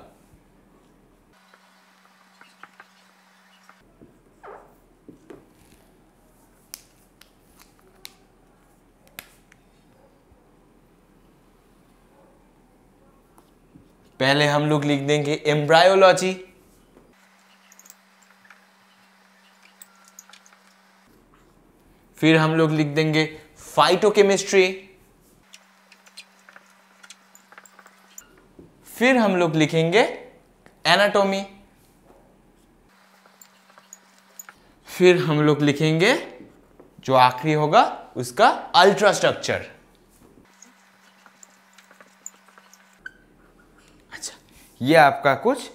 पहले हम लोग लिख देंगे एम्ब्रायोलॉजी फिर हम लोग लिख देंगे फाइटोकेमिस्ट्री फिर हम लोग लिखेंगे एनाटोमी फिर हम लोग लिखेंगे जो आखिरी होगा उसका अल्ट्रास्ट्रक्चर ये आपका कुछ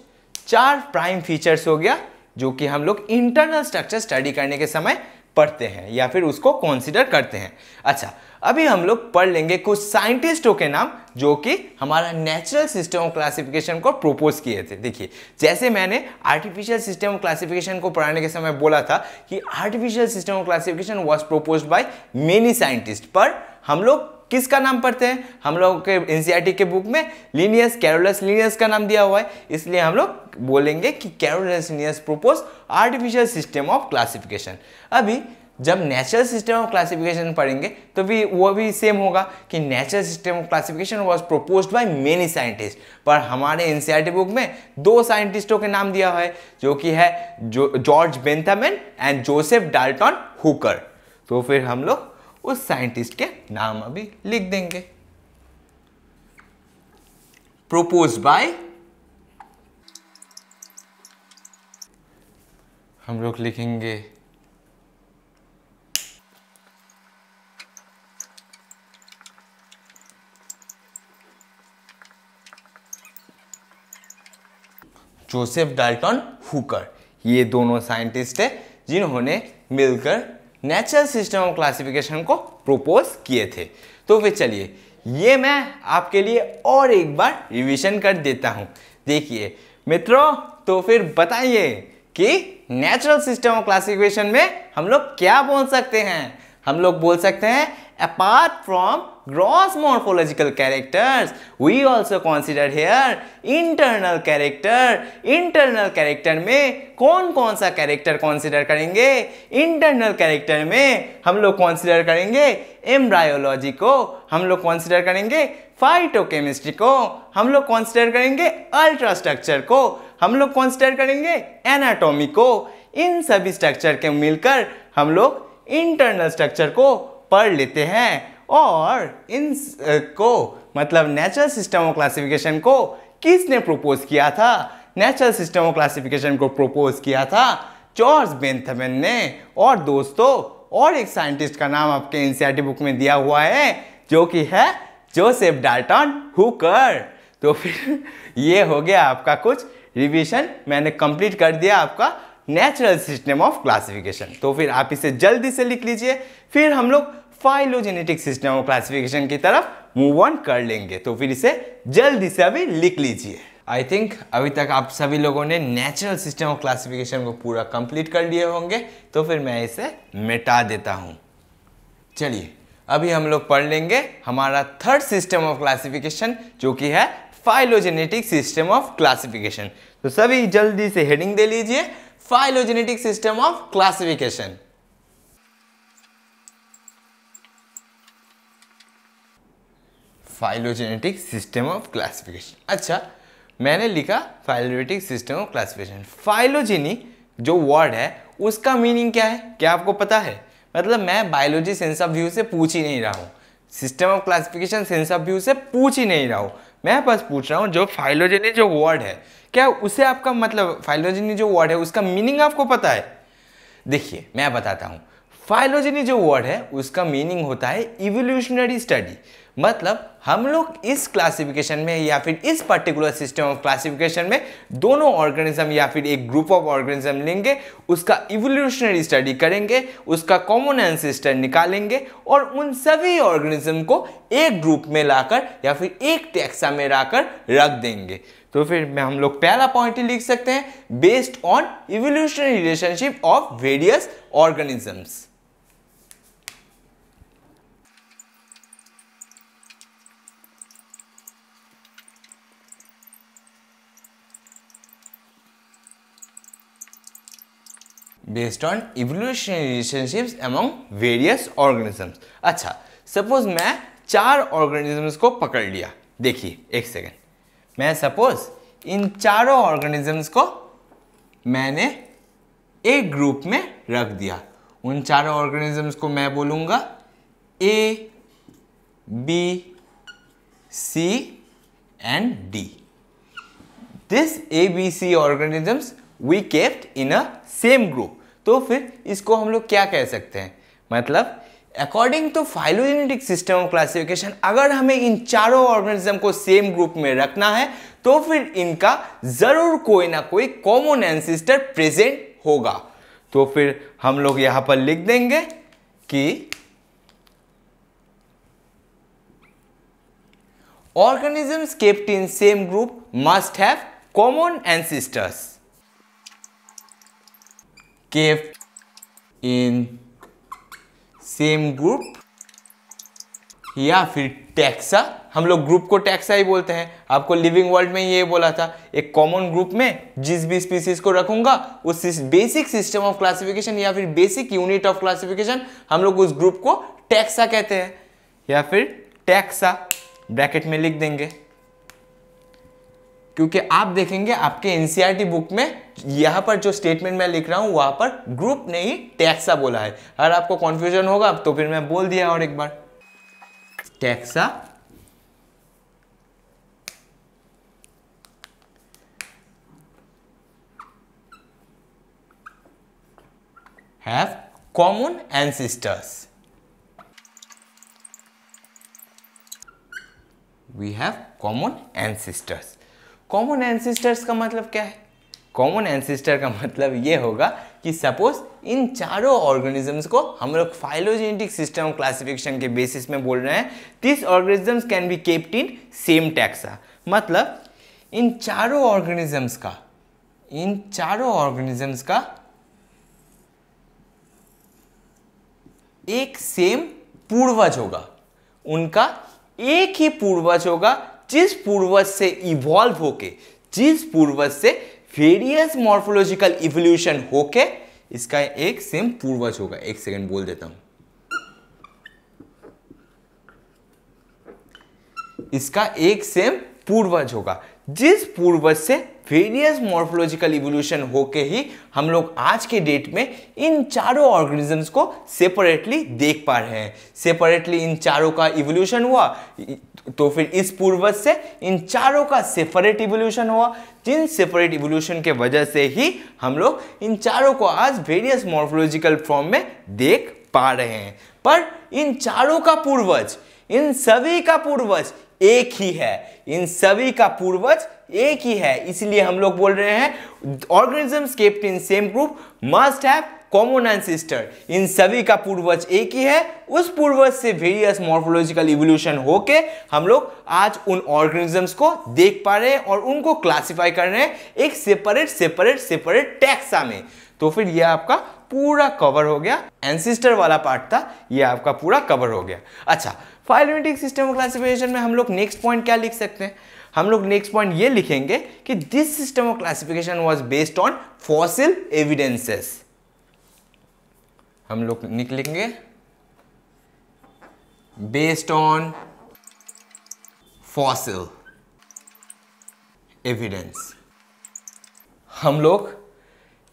चार प्राइम फीचर्स हो गया जो कि हम लोग इंटरनल स्ट्रक्चर स्टडी करने के समय पढ़ते हैं या फिर उसको कॉन्सिडर करते हैं अच्छा अभी हम लोग पढ़ लेंगे कुछ साइंटिस्टों के नाम जो कि हमारा नेचुरल सिस्टम ऑफ क्लासिफिकेशन को प्रोपोज किए थे देखिए जैसे मैंने आर्टिफिशियल सिस्टम ऑफ क्लासिफिकेशन को पढ़ाने के समय बोला था कि artificial system of classification was propose by many scientist पर हम लोग किसका नाम पढ़ते हैं हम लोगों के एन के बुक में लीनियस कैरोलस लीनियस का नाम दिया हुआ है इसलिए हम लोग बोलेंगे कि Carolus Linnaeus propose artificial system of classification अभी जब नेचुरल सिस्टम ऑफ क्लासिफिकेशन पढ़ेंगे तो भी वो भी सेम होगा कि natural system of classification was propose by many scientist पर हमारे एन बुक में दो साइंटिस्टों के नाम दिया है जो कि है George Bentham and Joseph Dalton Hooker तो फिर हम लोग उस साइंटिस्ट के नाम अभी लिख देंगे प्रोपोज बाय हम लोग लिखेंगे जोसेफ डाल्टन हुकर ये दोनों साइंटिस्ट है जिन्होंने मिलकर नेचुरल सिस्टम ऑफ क्लासिफिकेशन को प्रोपोज किए थे तो फिर चलिए ये मैं आपके लिए और एक बार रिविजन कर देता हूँ देखिए मित्रों तो फिर बताइए कि नेचुरल सिस्टम ऑफ क्लासिफिकेशन में हम लोग क्या बोल सकते हैं हम लोग बोल सकते हैं apart from gross morphological characters we also consider here internal character internal character में कौन कौन सा कैरेक्टर कॉन्सिडर करेंगे इंटरनल कैरेक्टर में हम लोग कॉन्सिडर करेंगे एम्ब्रायोलॉजी को हम लोग कॉन्सिडर करेंगे फाइटोकेमिस्ट्री को हम लोग कॉन्सिडर करेंगे अल्ट्रास्ट्रक्चर को हम लोग कॉन्सिडर करेंगे एनाटोमी को इन सभी स्ट्रक्चर के मिलकर हम लोग इंटरनल स्ट्रक्चर को पढ़ लेते हैं और इन को मतलब नेचुरल सिस्टम ऑफ क्लासिफिकेशन को किसने प्रपोज किया था नेचुरल सिस्टम ऑफ क्लासिफिकेशन को प्रपोज किया था जॉर्ज बेंथमन ने और दोस्तों और एक साइंटिस्ट का नाम आपके एन बुक में दिया हुआ है जो कि है जोसेफ डाल्टन हुकर तो फिर ये हो गया आपका कुछ रिविजन मैंने कंप्लीट कर दिया आपका नेचुरल सिस्टम ऑफ क्लासिफिकेशन तो फिर आप इसे जल्दी से लिख लीजिए फिर हम लोग फाइलोजेनेटिक सिस्टम और क्लासिफिकेशन की तरफ मूव ऑन कर लेंगे तो फिर इसे जल्दी से अभी लिख लीजिए आई थिंक अभी तक आप सभी लोगों ने नेचुरल सिस्टम ऑफ क्लासिफिकेशन को पूरा कंप्लीट कर लिए होंगे तो फिर मैं इसे मिटा देता हूँ चलिए अभी हम लोग पढ़ लेंगे हमारा थर्ड सिस्टम ऑफ क्लासिफिकेशन जो कि है फाइलोजेनेटिक सिस्टम ऑफ क्लासिफिकेशन तो सभी जल्दी से हेडिंग दे लीजिए phylogenetic system of classification phylogenetic system of classification अच्छा मैंने लिखा phylogenetic system of classification phylogeny जो वर्ड है उसका मीनिंग क्या है क्या आपको पता है मतलब मैं बायोलॉजी सेंस ऑफ व्यू से पूछ ही नहीं रहा हूँ system of classification sense of view से पूछ ही नहीं रहा हूँ मैं बस पूछ रहा हूँ जो फाइलोजेनी जो वर्ड है क्या उसे आपका मतलब फाइलोजेनी जो वर्ड है उसका मीनिंग आपको पता है देखिए मैं बताता हूँ फाइलोजेनी जो वर्ड है उसका मीनिंग होता है इवोल्यूशनरी स्टडी मतलब हम लोग इस क्लासिफिकेशन में या फिर इस पर्टिकुलर सिस्टम ऑफ क्लासिफिकेशन में दोनों ऑर्गेनिज्म या फिर एक ग्रुप ऑफ ऑर्गेनिज्म लेंगे उसका इवोल्यूशनरी स्टडी करेंगे उसका कॉमन एंसिस्टर निकालेंगे और उन सभी ऑर्गेनिज्म को एक ग्रुप में लाकर या फिर एक टैक्सा में लाकर रख देंगे तो फिर मैं हम लोग पहला पॉइंट लिख सकते हैं based on evolutionary relationship of various organisms based on evolutionary relationships among various organisms अच्छा सपोज मैं चार ऑर्गेनिजम्स को पकड़ लिया देखिए एक सेकेंड मैं सपोज इन चारों ऑर्गेनिजम्स को मैंने एक ग्रुप में रख दिया उन चारों ऑर्गेनिजम्स को मैं बोलूंगा A B C and D this A B C organisms we kept in a same group तो फिर इसको हम लोग क्या कह सकते हैं मतलब according to phylogenetic system of classification अगर हमें इन चारों ऑर्गेनिज्म को सेम ग्रुप में रखना है तो फिर इनका ज़रूर कोई ना कोई कॉमन एंसिस्टर प्रेजेंट होगा तो फिर हम लोग यहां पर लिख देंगे कि organisms kept in same group must have common ancestors kept in same group या फिर टैक्सा हम लोग ग्रुप को टैक्सा ही बोलते हैं आपको लिविंग वर्ल्ड में ये बोला था एक कॉमन ग्रुप में जिस भी स्पीसीज को रखूंगा उस बेसिक सिस्टम ऑफ क्लासिफिकेशन या फिर बेसिक यूनिट ऑफ क्लासिफिकेशन हम लोग उस ग्रुप को टैक्सा कहते हैं या फिर टैक्सा ब्रैकेट में लिख देंगे क्योंकि आप देखेंगे आपके एनसीईआरटी बुक e में यहां पर जो स्टेटमेंट मैं लिख रहा हूं वहां पर ग्रुप ने ही टैक्सा बोला है अगर आपको कॉन्फ्यूजन होगा तो फिर मैं बोल दिया और एक बार taxa have common ancestors we have common ancestors common ancestors का मतलब क्या है कॉमन एंसिस्टर का मतलब ये होगा कि सपोज इन चारों ऑर्गेनिजम्स को हम लोग फाइलोजेनेटिक सिस्टम क्लासिफिकेशन के बेसिस में बोल रहे हैं this organisms can be kept in same taxa मतलब इन चारों ऑर्गेनिजम्स का इन चारों ऑर्गेनिजम्स का एक सेम पूर्वज होगा उनका एक ही पूर्वज होगा जिस पूर्वज से इवॉल्व होके जिस पूर्वज से वेरियस मॉर्फोलॉजिकल इवोल्यूशन होके इसका एक सेम पूर्वज होगा एक सेकंड बोल देता हूं इसका एक सेम पूर्वज होगा जिस पूर्वज से वेरियस मॉर्फोलॉजिकल इवोल्यूशन होके ही हम लोग आज के डेट में इन चारों ऑर्गेनिजम्स को सेपरेटली देख पा रहे हैं सेपरेटली इन चारों का इवोल्यूशन हुआ तो फिर इस पूर्वज से इन चारों का सेपरेट इवोल्यूशन हुआ जिन सेपरेट इवोल्यूशन के वजह से ही हम लोग इन चारों को आज वेरियस मॉर्फोलॉजिकल फॉर्म में देख पा रहे हैं पर इन चारों का पूर्वज इन सभी का पूर्वज एक ही है इन सभी का पूर्वज एक ही है इसलिए हम लोग बोल रहे हैं organisms kept in same group must have common ancestor इन सभी का पूर्वज एक ही है उस पूर्वज से वेरियस मॉर्फोलॉजिकल इवोल्यूशन होके हम लोग आज उन ऑर्गेनिजम्स को देख पा रहे हैं और उनको क्लासिफाई कर रहे हैं एक सेपरेट सेपरेट सेपरेट टैक्सा में तो फिर ये आपका पूरा कवर हो गया एंसिस्टर वाला पार्ट था ये आपका पूरा कवर हो गया अच्छा फाइलोमेटिक सिस्टम क्लासिफिकेशन में हम लोग नेक्स्ट पॉइंट क्या लिख सकते हैं हम लोग नेक्स्ट पॉइंट ये लिखेंगे कि this system of classification was based on fossil evidences हम लोग निकलेंगे बेस्ड ऑन फॉसिल एविडेंस हम लोग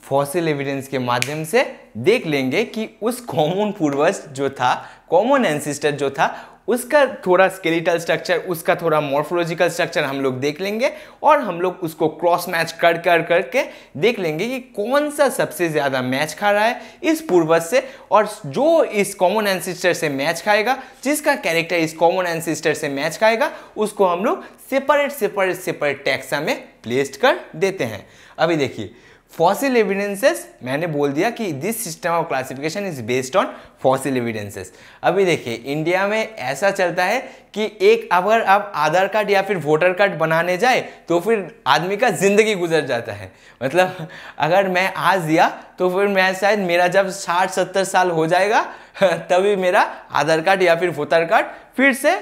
फॉसिल एविडेंस के माध्यम से देख लेंगे कि उस कॉमन पूर्वज जो था कॉमन एंसिस्टर जो था उसका थोड़ा स्केलेटल स्ट्रक्चर उसका थोड़ा मॉर्फोलॉजिकल स्ट्रक्चर हम लोग देख लेंगे और हम लोग उसको क्रॉस मैच कर कर करके देख लेंगे कि कौन सा सबसे ज़्यादा मैच खा रहा है इस पूर्वज से और जो इस कॉमन एंसिस्टर से मैच खाएगा जिसका कैरेक्टर इस कॉमन एंसिस्टर से मैच खाएगा उसको हम लोग सेपरेट सेपरेट सेपरेट टैक्सा में प्लेस्ड कर देते हैं अभी देखिए फॉसिल एविडेंसेस मैंने बोल दिया कि this system of classification is based on fossil evidences अभी देखिए इंडिया में ऐसा चलता है कि एक अगर आप आधार कार्ड या फिर वोटर कार्ड बनाने जाए तो फिर आदमी का ज़िंदगी गुजर जाता है मतलब अगर मैं आज दिया तो फिर मैं शायद मेरा जब साठ सत्तर साल हो जाएगा तभी मेरा आधार कार्ड या फिर वोटर कार्ड फिर से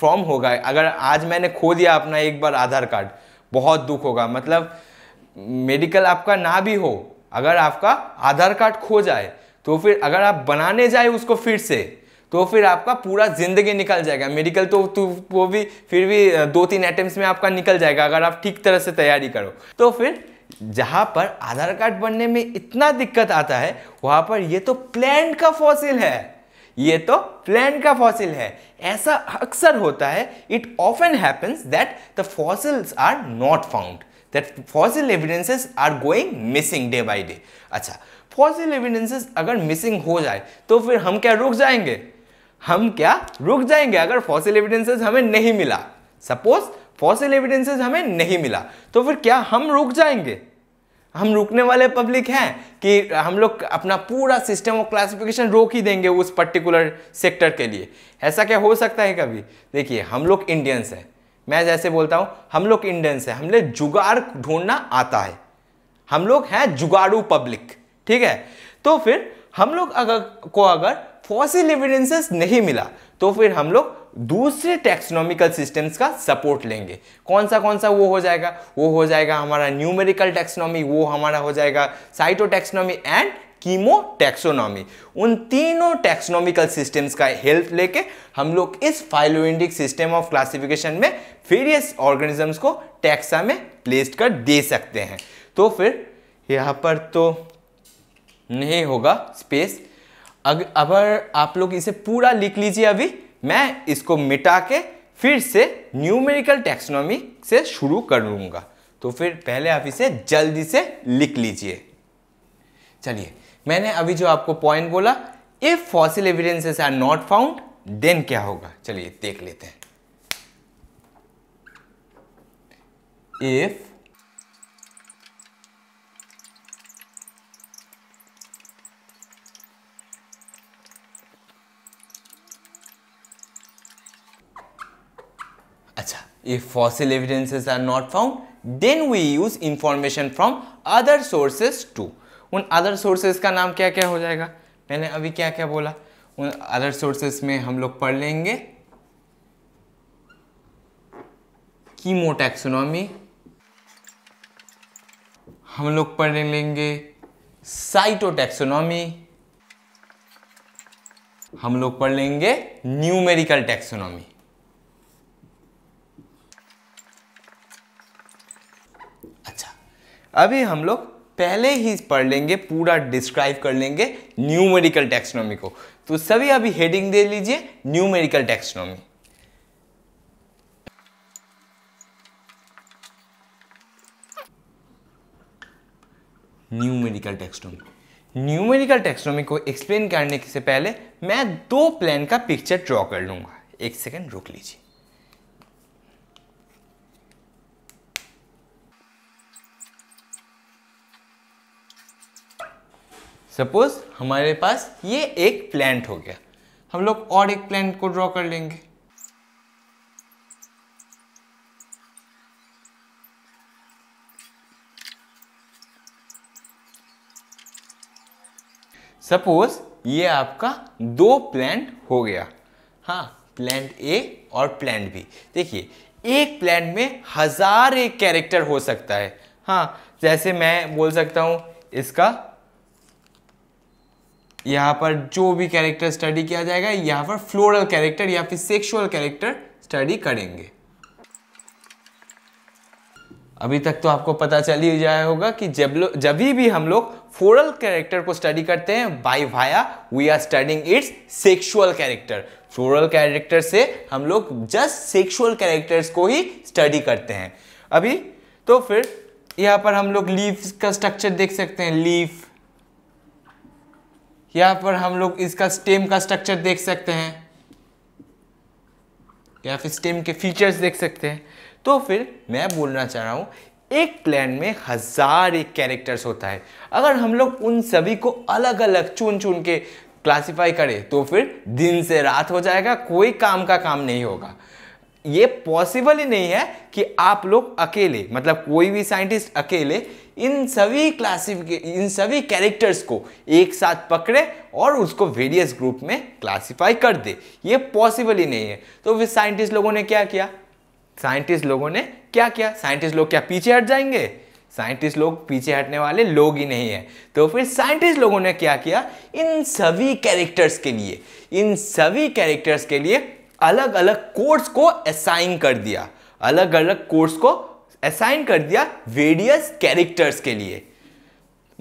फॉर्म होगा अगर आज मैंने खो दिया अपना एक बार आधार कार्ड बहुत दुख होगा मतलब मेडिकल आपका ना भी हो अगर आपका आधार कार्ड खो जाए तो फिर अगर आप बनाने जाए उसको फिर से तो फिर आपका पूरा ज़िंदगी निकल जाएगा मेडिकल तो तो वो भी फिर भी दो तीन अटेम्प्ट में आपका निकल जाएगा अगर आप ठीक तरह से तैयारी करो तो फिर जहाँ पर आधार कार्ड बनने में इतना दिक्कत आता है वहाँ पर ये तो प्लान का फॉसिल है ये तो प्लान का फॉसिल है ऐसा अक्सर होता है it often happens that the fossils are not found that fossil evidences are going missing day by day अच्छा फॉसिल एविडेंसेस अगर मिसिंग हो जाए तो फिर हम क्या रुक जाएंगे हम क्या रुक जाएंगे अगर फॉसिल एविडेंसेस हमें नहीं मिला सपोज फॉसिल एविडेंसेस हमें नहीं मिला तो फिर क्या हम रुक जाएंगे हम रुकने वाले पब्लिक हैं कि हम लोग अपना पूरा सिस्टम ऑफ क्लासिफिकेशन रोक ही देंगे उस पर्टिकुलर सेक्टर के लिए ऐसा क्या हो सकता है कभी देखिए हम लोग इंडियंस हैं मैं जैसे बोलता हूं हम लोग इंडियंस हैं हम जुगाड़ ढूंढना आता है हम लोग हैं जुगाड़ू पब्लिक ठीक है तो फिर हम लोग अगर को अगर फॉसिल एविडेंसेस नहीं मिला तो फिर हम लोग दूसरे टेक्सोनॉमिकल सिस्टम्स का सपोर्ट लेंगे कौन सा कौन सा वो हो जाएगा वो हो जाएगा हमारा न्यूमेरिकल टेक्सोनॉमी वो हमारा हो जाएगा cytotaxonomy and chemotaxonomy उन तीनों टैक्सोनॉमिकल सिस्टम्स का हेल्प लेके हम लोग इस फाइलोइंडिक सिस्टम ऑफ क्लासिफिकेशन में फेरियस ऑर्गेनिजम्स को टैक्सा में प्लेस्ड कर दे सकते हैं तो फिर यहाँ पर तो नहीं होगा स्पेस अग अगर आप लोग इसे पूरा लिख लीजिए अभी मैं इसको मिटा के फिर से न्यूमेरिकल टैक्सोनॉमी से शुरू कर लूँगा तो फिर पहले आप इसे जल्दी से लिख लीजिए चलिए मैंने अभी जो आपको पॉइंट बोला if fossil evidences are not found then क्या होगा चलिए देख लेते हैं इफ अच्छा if fossil evidences are not found then we use information from other sources to उन अदर सोर्सेज का नाम क्या क्या हो जाएगा मैंने अभी क्या क्या बोला उन अदर सोर्सेज में हम लोग पढ़ लेंगे कीमोटैक्सोनॉमी हम लोग पढ़ लेंगे साइटोटैक्सोनॉमी हम लोग पढ़ लेंगे न्यूमेरिकल टैक्सोनॉमी अच्छा अभी हम लोग पहले ही पढ़ लेंगे पूरा डिस्क्राइब कर लेंगे न्यूमेरिकल टेक्सनोमी को तो सभी अभी हेडिंग दे लीजिए numerical taxonomy numerical taxonomy numerical taxonomy को एक्सप्लेन करने से पहले मैं दो प्लान का पिक्चर ड्रॉ कर लूंगा एक सेकेंड रुक लीजिए सपोज हमारे पास ये एक प्लांट हो गया हम लोग और एक प्लांट को ड्रॉ कर लेंगे सपोज ये आपका दो प्लांट हो गया हाँ प्लांट ए और प्लांट बी देखिए एक प्लांट में हजार एक कैरेक्टर हो सकता है हाँ जैसे मैं बोल सकता हूँ इसका यहाँ पर जो भी कैरेक्टर स्टडी किया जाएगा यहाँ पर फ्लोरल कैरेक्टर या फिर सेक्सुअल कैरेक्टर स्टडी करेंगे अभी तक तो आपको पता चल ही जाए होगा कि जब लोग जब भी हम लोग फोरल कैरेक्टर को स्टडी करते हैं by via we are studying its sexual character floral character से हम लोग जस्ट सेक्सुअल कैरेक्टर्स को ही स्टडी करते हैं अभी तो फिर यहाँ पर हम लोग लीव का स्ट्रक्चर देख सकते हैं लीफ यहाँ पर हम लोग इसका स्टेम का स्ट्रक्चर देख सकते हैं या फिर स्टेम के फीचर्स देख सकते हैं तो फिर मैं बोलना चाह रहा हूँ एक प्लान में हज़ार एक कैरेक्टर्स होता है अगर हम लोग उन सभी को अलग अलग चुन चुन के क्लासीफाई करें तो फिर दिन से रात हो जाएगा कोई काम का काम नहीं होगा ये पॉसिबल ही नहीं है कि आप लोग अकेले मतलब कोई भी साइंटिस्ट अकेले इन सभी क्लासिफिके इन सभी कैरेक्टर्स को एक साथ पकड़े और उसको वेरियस ग्रुप में क्लासिफाई कर दे ये पॉसिबल ही नहीं है तो फिर साइंटिस्ट लोगों ने क्या किया साइंटिस्ट लोगों ने क्या किया साइंटिस्ट लोग क्या पीछे हट जाएंगे साइंटिस्ट लोग पीछे हटने वाले लोग ही नहीं है तो फिर साइंटिस्ट लोगों ने क्या किया इन सभी कैरेक्टर्स के लिए इन सभी कैरेक्टर्स के लिए अलग अलग कोर्स को असाइन कर दिया अलग अलग कोर्स को असाइन कर दिया वेरियस कैरेक्टर्स के लिए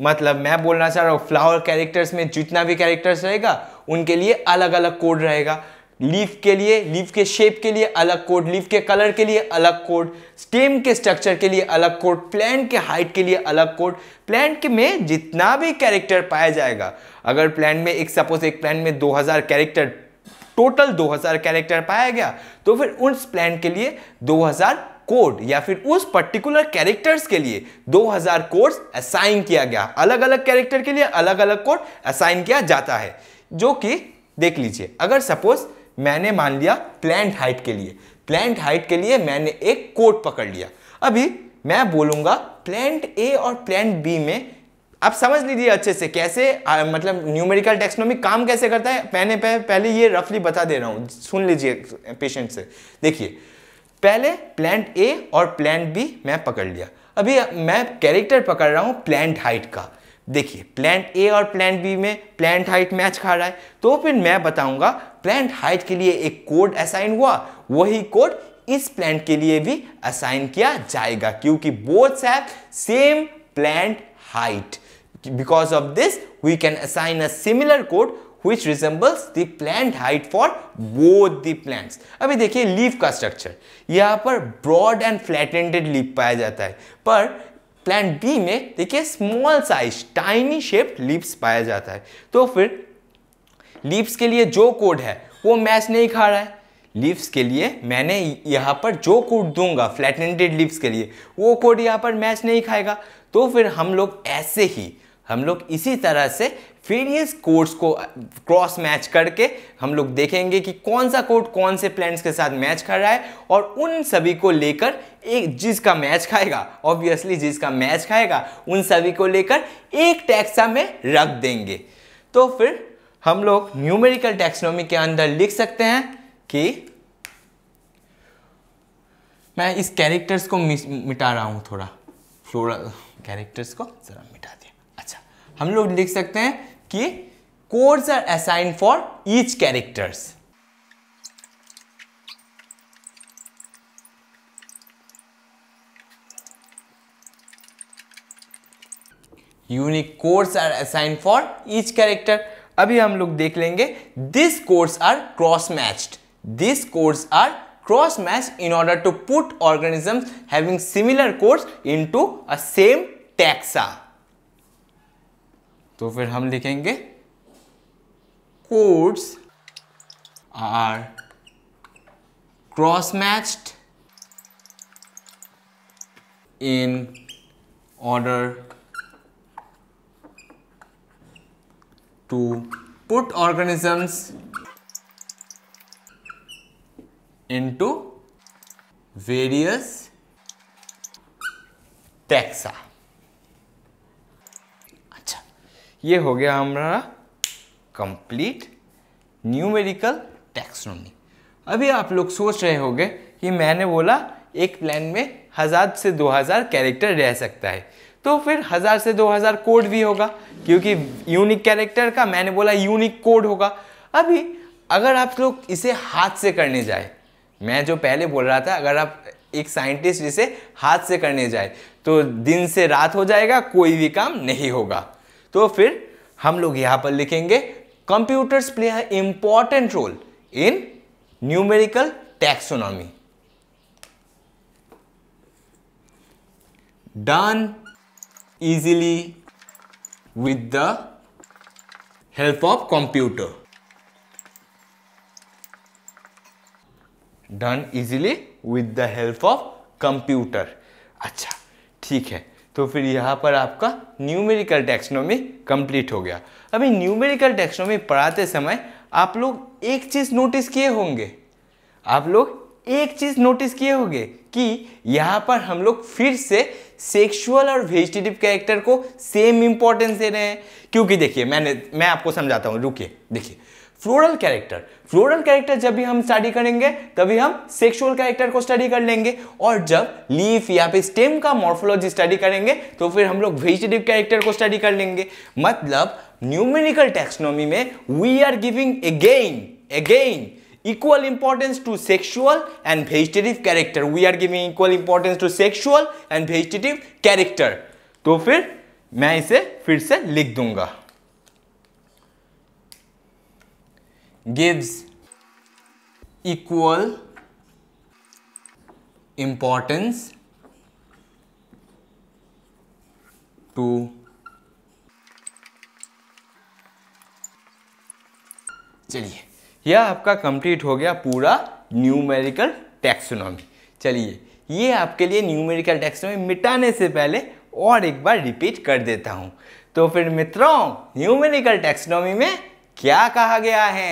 मतलब मैं बोलना चाह रहा हूँ फ्लावर कैरेक्टर्स में जितना भी कैरेक्टर्स रहेगा उनके लिए अलग अलग कोड रहेगा लीफ के लिए लीफ के शेप के लिए अलग कोड लीफ के कलर के लिए अलग कोड स्टेम के स्ट्रक्चर के लिए अलग कोड प्लांट के हाइट के लिए अलग कोड प्लांट के में जितना भी कैरेक्टर पाया जाएगा अगर प्लांट में एक सपोज एक प्लांट में 2000 कैरेक्टर टोटल 2000 कैरेक्टर पाया गया तो फिर उस प्लान के लिए 2000 कोड या फिर उस पर्टिकुलर कैरेक्टर्स के लिए 2000 कोड असाइन किया गया अलग अलग कैरेक्टर के लिए अलग अलग कोड असाइन किया जाता है जो कि देख लीजिए अगर सपोज मैंने मान लिया प्लैंड हाइट के लिए प्लैंड हाइट के लिए मैंने एक कोड पकड़ लिया अभी मैं बोलूंगा प्लैंड ए और प्लैंड बी में आप समझ लीजिए अच्छे से कैसे आ, मतलब न्यूमेरिकल टेक्सनोमी काम कैसे करता है पहले पह, पहले ये रफली बता दे रहा हूँ सुन लीजिए पेशेंट से देखिए पहले प्लांट ए और प्लांट बी मैं पकड़ लिया अभी मैं कैरेक्टर पकड़ रहा हूँ प्लांट हाइट का देखिए प्लांट ए और प्लांट बी में प्लांट हाइट मैच खा रहा है तो फिर मैं बताऊँगा प्लांट हाइट के लिए एक कोड असाइन हुआ वही कोड इस प्लांट के लिए भी असाइन किया जाएगा क्योंकि both have same plant height Because of this, we can assign a similar code which resembles the plant height for both the plants. abhi dekhiye leaf ka structure yahan par broad and flattened leaf paya jata hai par plant B में देखिए small size tiny shaped leaves पाया जाता है तो फिर leaves के लिए जो कोड है वो मैच नहीं खा रहा है लीव्स के लिए मैंने यहाँ पर जो कोड दूंगा फ्लैटेंडेड लीव्स के लिए वो कोड यहाँ पर मैच नहीं खाएगा तो फिर हम लोग ऐसे ही हम लोग इसी तरह से वेरियस कोड्स को क्रॉस मैच करके हम लोग देखेंगे कि कौन सा कोड कौन से प्लान्स के साथ मैच कर रहा है और उन सभी को लेकर एक जिसका मैच खाएगा ऑब्वियसली जिसका मैच खाएगा उन सभी को लेकर एक टैक्सा में रख देंगे तो फिर हम लोग न्यूमेरिकल टैक्सनोमी के अंदर लिख सकते हैं कि मैं इस कैरेक्टर्स को मिटा रहा हूँ थोड़ा फ्लोरल कैरेक्टर्स को जरा हम लोग लिख सकते हैं कि codes are assign for each characters unique codes are assign for each character अभी हम लोग देख लेंगे this codes are cross matched this codes are cross match in order to put organism having similar codes into a same taxa तो फिर हम लिखेंगे codes are cross match in order to put organisms into various taxa ये हो गया हमारा complete numerical taxonomy अभी आप लोग सोच रहे होंगे कि मैंने बोला एक प्लान में हज़ार से दो हज़ार कैरेक्टर रह सकता है तो फिर हज़ार से दो हज़ार कोड भी होगा क्योंकि यूनिक कैरेक्टर का मैंने बोला यूनिक कोड होगा अभी अगर आप लोग इसे हाथ से करने जाए मैं जो पहले बोल रहा था अगर आप एक साइंटिस्ट इसे हाथ से करने जाए तो दिन से रात हो जाएगा कोई भी काम नहीं होगा तो फिर हम लोग यहां पर लिखेंगे computers play important role in numerical taxonomy done easily with the help of computer done easily with the help of computer अच्छा ठीक है तो फिर यहाँ पर आपका न्यूमेरिकल टेक्सनोमी कंप्लीट हो गया अभी न्यूमेरिकल टेक्सनोमी पढ़ाते समय आप लोग एक चीज़ नोटिस किए होंगे आप लोग एक चीज़ नोटिस किए होंगे कि यहाँ पर हम लोग फिर से सेक्सुअल और वेजिटेटिव कैरेक्टर को सेम इम्पोर्टेंस दे रहे हैं क्योंकि देखिए मैंने मैं आपको समझाता हूँ रुकिए देखिए फ्लोरल कैरेक्टर फ्लोरल कैरेक्टर जब भी हम स्टडी करेंगे तभी हम सेक्सुअल कैरेक्टर को स्टडी कर लेंगे और जब लीफ या फिर स्टेम का मॉर्फोलॉजी स्टडी करेंगे तो फिर हम लोग वेजिटेटिव कैरेक्टर को स्टडी कर लेंगे मतलब न्यूमेरिकल टेक्सनोमी में we are giving again again equal importance to sexual and vegetative character we are giving equal importance to sexual and vegetative character तो फिर मैं इसे फिर से लिख दूंगा gives equal importance to चलिए यह आपका कंप्लीट हो गया पूरा न्यूमेरिकल टैक्सोनॉमी चलिए ये आपके लिए न्यूमेरिकल टैक्सोनॉमी मिटाने से पहले और एक बार रिपीट कर देता हूँ तो फिर मित्रों न्यूमेरिकल टैक्सोनॉमी में क्या कहा गया है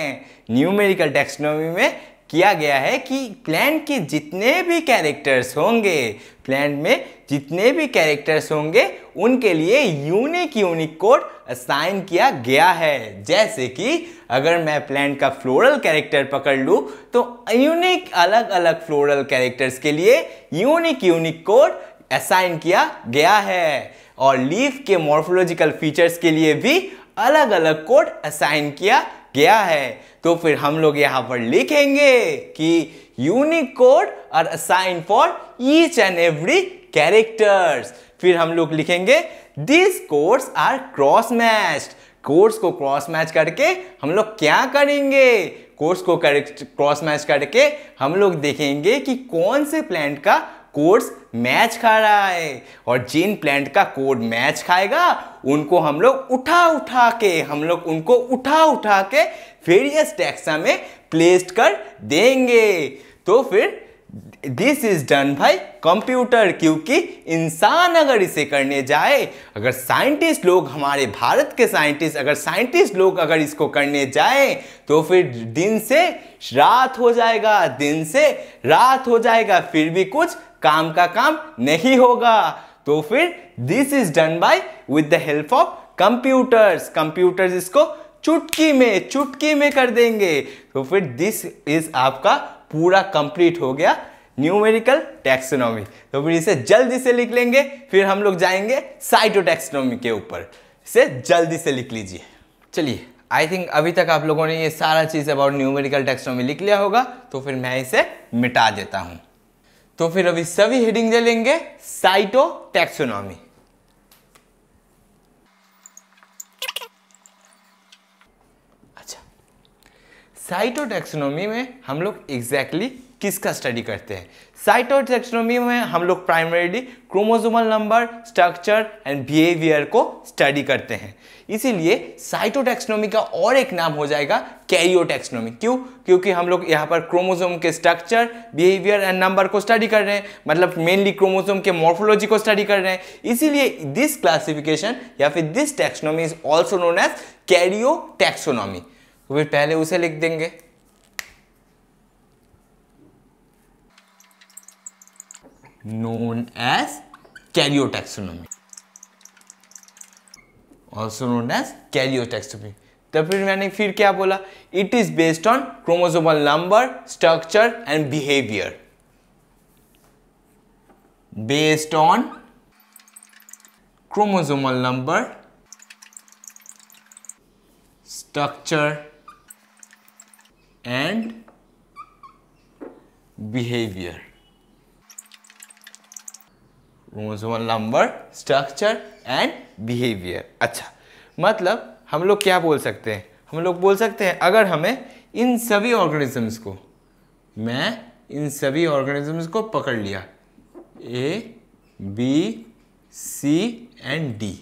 न्यूमेरिकल टेक्सनोमी में किया गया है कि प्लांट के जितने भी कैरेक्टर्स होंगे प्लांट में जितने भी कैरेक्टर्स होंगे उनके लिए यूनिक यूनिक कोड असाइन किया गया है जैसे कि अगर मैं प्लांट का फ्लोरल कैरेक्टर पकड़ लूँ तो यूनिक अलग अलग फ्लोरल कैरेक्टर्स के लिए यूनिक यूनिक कोड असाइन किया गया है और लीफ के मॉर्फोलॉजिकल फीचर्स के लिए भी अलग अलग कोड असाइन किया गया है तो फिर हम लोग यहां पर लिखेंगे कि unique code are assign for each and every characters फिर हम लोग लिखेंगे this codes are cross matched codes को क्रॉस मैच करके हम लोग क्या करेंगे कोर्स को क्रॉस मैच करके हम लोग देखेंगे कि कौन से प्लांट का कोड्स मैच खा रहा है और जिन प्लांट का कोड मैच खाएगा उनको हम लोग उठा उठा के हम लोग उनको उठा उठा के फेरियस टैक्सा में प्लेस्ड कर देंगे तो फिर दिस इज डन भाई कंप्यूटर क्योंकि इंसान अगर इसे करने जाए अगर साइंटिस्ट लोग हमारे भारत के साइंटिस्ट अगर साइंटिस्ट लोग अगर इसको करने जाए तो फिर दिन से रात हो जाएगा दिन से रात हो जाएगा फिर भी कुछ काम का काम नहीं होगा तो फिर this is done by with the help of computers computers इसको चुटकी में चुटकी में कर देंगे तो फिर दिस इज आपका पूरा कंप्लीट हो गया न्यूमेरिकल टैक्सोनॉमी तो फिर इसे जल्दी से लिख लेंगे फिर हम लोग जाएंगे साइटोटैक्सोनॉमी के ऊपर इसे जल्दी से लिख लीजिए चलिए आई थिंक अभी तक आप लोगों ने ये सारा चीज़ अबाउट न्यूमेरिकल टैक्सोनॉमी लिख लिया होगा तो फिर मैं इसे मिटा देता हूँ तो फिर अभी सभी हेडिंग दे लेंगे साइटो टैक्सोनॉमी अच्छा साइटो टैक्सोनॉमी में हम लोग एग्जैक्टली exactly किसका स्टडी करते हैं साइटोटेक्सोनोमी में हम लोग primarily chromosomal number structure and behaviour को स्टडी करते हैं इसीलिए साइटोटेक्सोनोमी का और एक नाम हो जाएगा कैरियोटेक्सोनोमी क्यों क्योंकि हम लोग यहाँ पर क्रोमोजोम के स्ट्रक्चर बिहेवियर एंड नंबर को स्टडी कर रहे हैं मतलब मेनली क्रोमोजोम के मॉर्फोलॉजी को स्टडी कर रहे हैं इसीलिए दिस क्लासिफिकेशन या फिर this taxonomy is also known as karyotaxonomy तो फिर पहले उसे लिख देंगे known as karyotaxonomy. Also known as karyotaxonomy. तो फिर मैंने फिर क्या It is based on chromosomal number, structure and behavior. Based on chromosomal number, structure and behavior. Chromosomal number structure and behaviour अच्छा मतलब हम लोग क्या बोल सकते हैं हम लोग बोल सकते हैं अगर हमें इन सभी ऑर्गेनिजम्स को मैं इन सभी ऑर्गेनिजम्स को पकड़ लिया A B C and D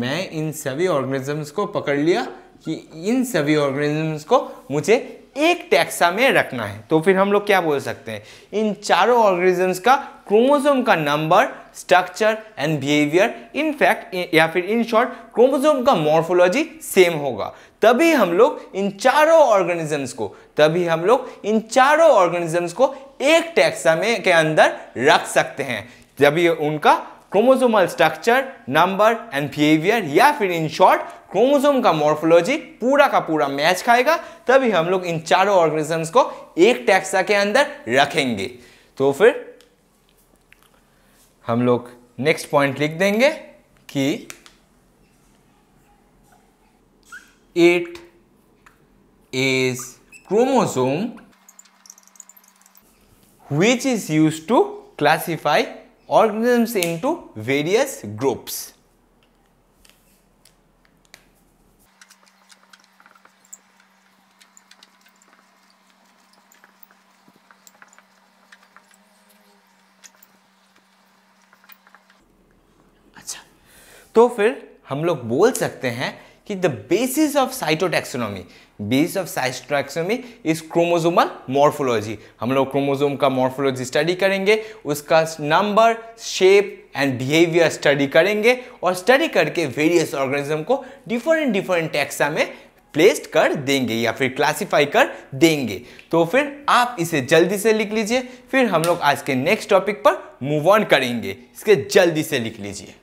मैं इन सभी ऑर्गेनिजम्स को पकड़ लिया कि इन सभी ऑर्गेनिजम्स को मुझे एक टैक्सा में रखना है तो फिर हम लोग क्या बोल सकते हैं इन चारों ऑर्गेनिजम्स का क्रोमोसोम का number structure and behaviour in fact या फिर इन शॉर्ट क्रोमोसोम का मॉर्फोलॉजी सेम होगा तभी हम लोग इन चारों ऑर्गेनिजम्स को तभी हम लोग इन चारों ऑर्गेनिजम्स को एक टैक्सा में के अंदर रख सकते हैं तभी उनका chromosomal structure number and behaviour या फिर इन शॉर्ट क्रोमोसोम का मोर्फोलॉजी पूरा का पूरा मैच खाएगा तभी हम लोग इन चारों ऑर्गेनिजम्स को एक टैक्सा के अंदर रखेंगे तो फिर हम लोग नेक्स्ट पॉइंट लिख देंगे कि it is chromosome is use to to organisms into various groups तो फिर हम लोग बोल सकते हैं कि the basis of cytotaxonomy basis of cytotaxonomy is chromosomal morphology हम लोग क्रोमोजोम का मॉर्फोलॉजी स्टडी करेंगे उसका number shape and behaviour study करेंगे और स्टडी करके वेरियस ऑर्गेनिज्म को डिफरेंट डिफरेंट टैक्सा में प्लेस्ड कर देंगे या फिर क्लासिफाई कर देंगे तो फिर आप इसे जल्दी से लिख लीजिए फिर हम लोग आज के नेक्स्ट टॉपिक पर मूव ऑन करेंगे इसके जल्दी से लिख लीजिए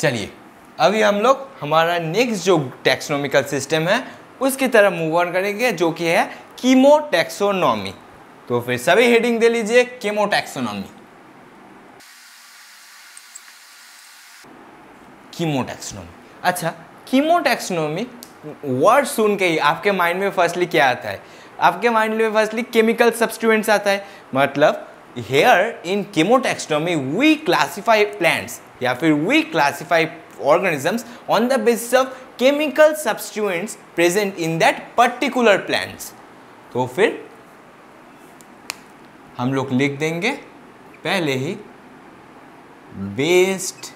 चलिए अभी हम लोग हमारा नेक्स्ट जो टैक्सोनॉमिकल सिस्टम है उसकी तरफ मूव ऑन करेंगे जो कि है कीमो टैक्सोनॉमी तो फिर सभी हेडिंग दे लीजिए कीमो टैक्सोनॉमी कीमो टैक्सोनॉमी अच्छा कीमो टैक्सोनॉमी वर्ड सुन के ही आपके माइंड में फर्स्टली क्या आता है आपके माइंड में फर्स्टली केमिकल सब्सटीट्यूएंट्स आता है मतलब here in chemotaxonomy we classify plants या फिर we classify organisms on the basis of chemical substituents present in that particular plants तो फिर हम लोग लिख देंगे पहले ही based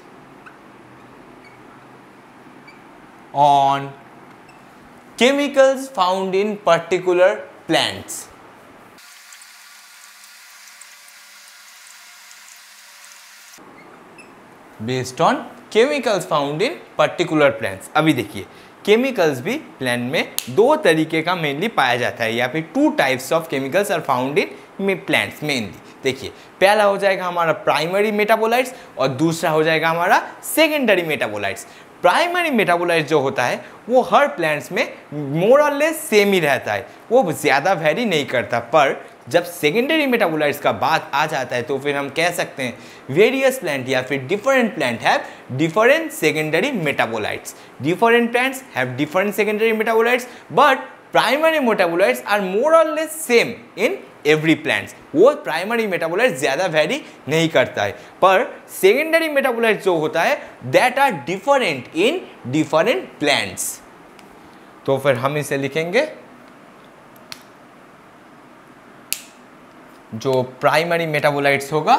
on chemicals found in particular plants based on chemicals found in particular plants अभी देखिए केमिकल्स भी प्लान में दो तरीके का मेनली पाया जाता है या फिर two types of chemicals are found in plants mainly देखिए पहला हो जाएगा हमारा प्राइमरी मेटाबोलाइट्स और दूसरा हो जाएगा हमारा सेकेंडरी मेटाबोलाइट्स प्राइमरी मेटाबोलाइट जो होता है वो हर प्लांट्स में मोर और लेस सेम ही रहता है वो ज़्यादा वेरी नहीं करता पर जब सेकेंडरी मेटाबोलाइट्स का बात आ जाता है तो फिर हम कह सकते हैं वेरियस प्लांट या फिर different plant have different secondary metabolites different plants have different secondary metabolites but primary metabolites are more और less same in every plants वो प्राइमरी मेटाबोलाइट ज़्यादा वेरी नहीं करता है पर सेकेंडरी मेटाबोलाइट जो होता है that are different in different plants तो फिर हम इसे लिखेंगे जो प्राइमरी मेटाबोलाइट्स होगा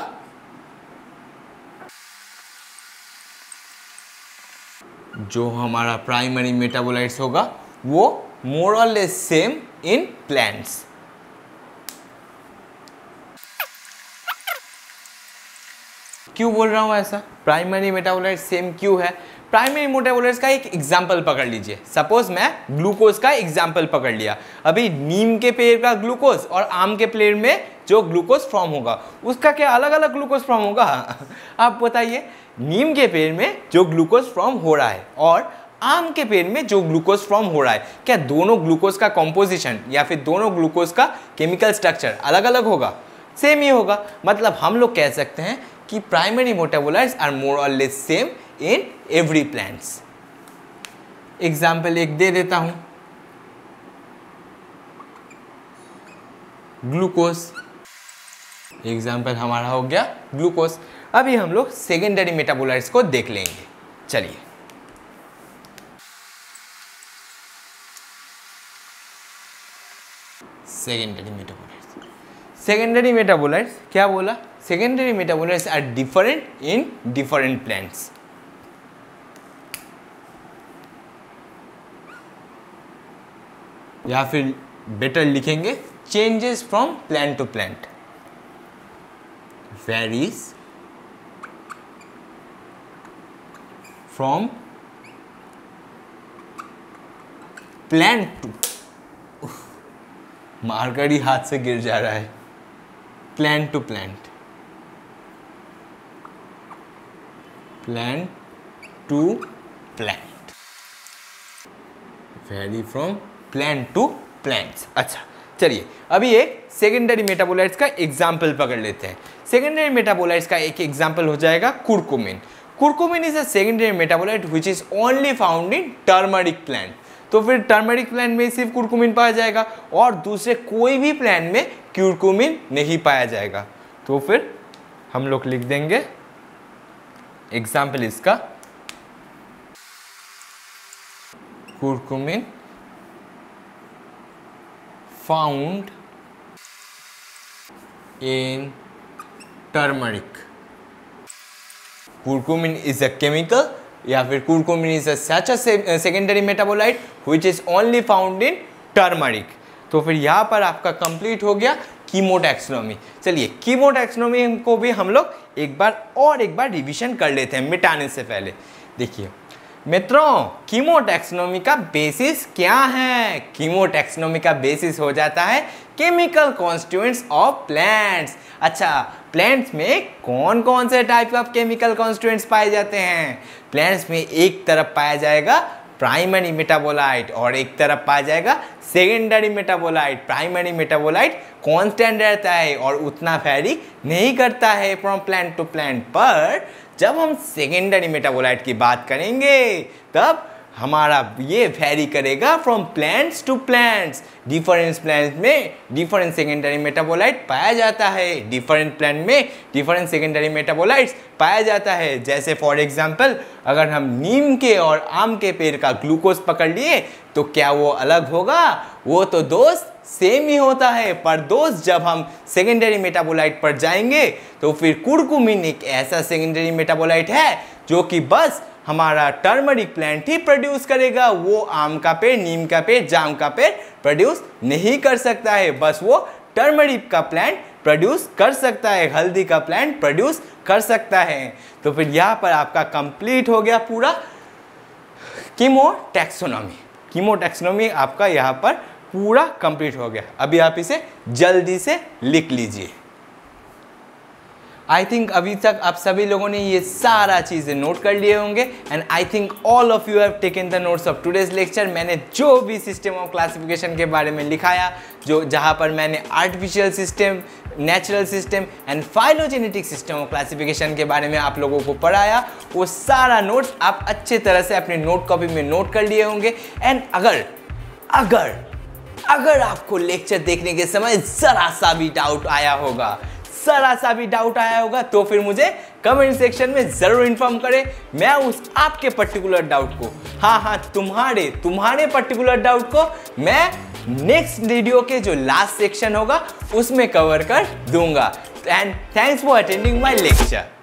जो हमारा प्राइमरी मेटाबोलाइट्स होगा वो मोर और लेस सेम इन प्लांट्स क्यों बोल रहा हूँ ऐसा प्राइमरी मेटाबोलाइट सेम क्यों है प्राइमरी इमोटेबोलाइट्स का एक एग्जाम्पल पकड़ लीजिए सपोज मैं ग्लूकोज का एग्जाम्पल पकड़ लिया अभी नीम के पेड़ का ग्लूकोज और आम के पेड़ में जो ग्लूकोज फॉर्म होगा उसका क्या अलग अलग ग्लूकोज फॉर्म होगा आप बताइए नीम के पेड़ में जो ग्लूकोज फॉर्म हो रहा है और आम के पेड़ में जो ग्लूकोज फॉर्म हो रहा है क्या दोनों ग्लूकोज का कॉम्पोजिशन या फिर दोनों ग्लूकोज का केमिकल स्ट्रक्चर अलग अलग होगा सेम ही होगा मतलब हम लोग कह सकते हैं कि प्राइमरी मोटाबोलाइट्स आर मोर और less same in every plants example एक दे देता हूं ग्लूकोज एग्जाम्पल हमारा हो गया ग्लूकोज अभी हम लोग सेकेंडरी मेटाबोलाइट्स को देख लेंगे चलिए सेकेंडरी मेटाबोलाइट्स सेकेंडरी मेटाबोलाइट्स क्या बोला secondary metabolites are different in different plants या फिर बेटर लिखेंगे changes from plant to plant varies from plant to marker ही हाथ से गिर जा रहा है plant to plant plant to plant vary from plant to plants अच्छा चलिए अभी एक सेकेंडरी मेटाबोलाइट्स का एग्जाम्पल पकड़ लेते हैं सेकेंडरी मेटाबोलाइट्स का एक एग्जाम्पल हो जाएगा curcumin curcumin is a secondary metabolite which is only found in turmeric plant तो फिर टर्मरिक प्लांट में सिर्फ कुरकुमिन पाया जाएगा और दूसरे कोई भी प्लांट में क्यूरकुमिन नहीं पाया जाएगा तो फिर हम लोग लिख देंगे एग्जाम्पल इसका curcumin found in turmeric curcumin is a chemical या फिर curcumin is a secondary metabolite which is only found in turmeric तो फिर यहाँ पर आपका कंप्लीट हो गया कीमोटैक्सनोमी चलिए कीमोटैक्सनोमी को भी हम लोग एक बार और एक बार रिविजन कर लेते हैं मिटाने से पहले देखिए मित्रों कीमो टैक्सोनॉमी का बेसिस क्या है कीमो टैक्सोनॉमी का बेसिस हो जाता है केमिकल कॉन्स्टिट्यूंट्स ऑफ प्लांट्स अच्छा प्लांट्स में कौन कौन से टाइप ऑफ केमिकल कॉन्स्टिट्यूंट्स पाए जाते हैं प्लांट्स में एक तरफ पाया जाएगा प्राइमरी मेटाबोलाइट और एक तरफ पाया जाएगा secondary metabolite primary metabolite constant रहता है और उतना फैरी नहीं करता है फ्रॉम प्लांट टू प्लांट पर जब हम सेकेंडरी मेटाबोलाइट की बात करेंगे तब हमारा ये फैरी करेगा from plants to plants different plants में डिफरेंट सेकेंडरी मेटाबोलाइट पाया जाता है डिफरेंट प्लांट में डिफरेंट सेकेंडरी मेटाबोलाइट्स पाया जाता है जैसे फॉर एग्जांपल अगर हम नीम के और आम के पेड़ का ग्लूकोज पकड़ लिए तो क्या वो अलग होगा वो तो दोस्त सेम ही होता है पर दोस्त जब हम सेकेंडरी मेटाबोलाइट पर जाएंगे तो फिर कुरकुमिन एक ऐसा सेकेंडरी मेटाबोलाइट है जो कि बस हमारा टर्मरिक प्लांट ही प्रोड्यूस करेगा वो आम का पेड़ नीम का पेड़ जाम का पेड़ प्रोड्यूस नहीं कर सकता है बस वो टर्मरिक का प्लांट प्रोड्यूस कर सकता है हल्दी का प्लांट प्रोड्यूस कर सकता है तो फिर यहाँ पर आपका कंप्लीट हो गया पूरा कीमो टैक्सोनॉमी कीमो टैक्सोनॉमी आपका यहाँ पर पूरा कंप्लीट हो गया अभी आप इसे जल्दी से लिख लीजिए आई थिंक अभी तक आप सभी लोगों ने ये सारा चीज़ें नोट कर लिए होंगे and I think all of you have taken the notes of today's lecture मैंने जो भी सिस्टम ऑफ क्लासिफिकेशन के बारे में लिखाया जो जहाँ पर मैंने artificial system natural system and phylogenetic system of classification के बारे में आप लोगों को पढ़ाया वो सारा नोट्स आप अच्छे तरह से अपने नोट कॉपी में नोट कर लिए होंगे एंड अगर अगर अगर आपको लेक्चर देखने के समय ज़रा सा भी डाउट आया होगा जरा सा भी डाउट आया होगा तो फिर मुझे कमेंट सेक्शन में ज़रूर इन्फॉर्म करें मैं उस आपके पर्टिकुलर डाउट को हाँ हाँ तुम्हारे तुम्हारे पर्टिकुलर डाउट को मैं नेक्स्ट वीडियो के जो लास्ट सेक्शन होगा उसमें कवर कर दूंगा and thanks for attending my lecture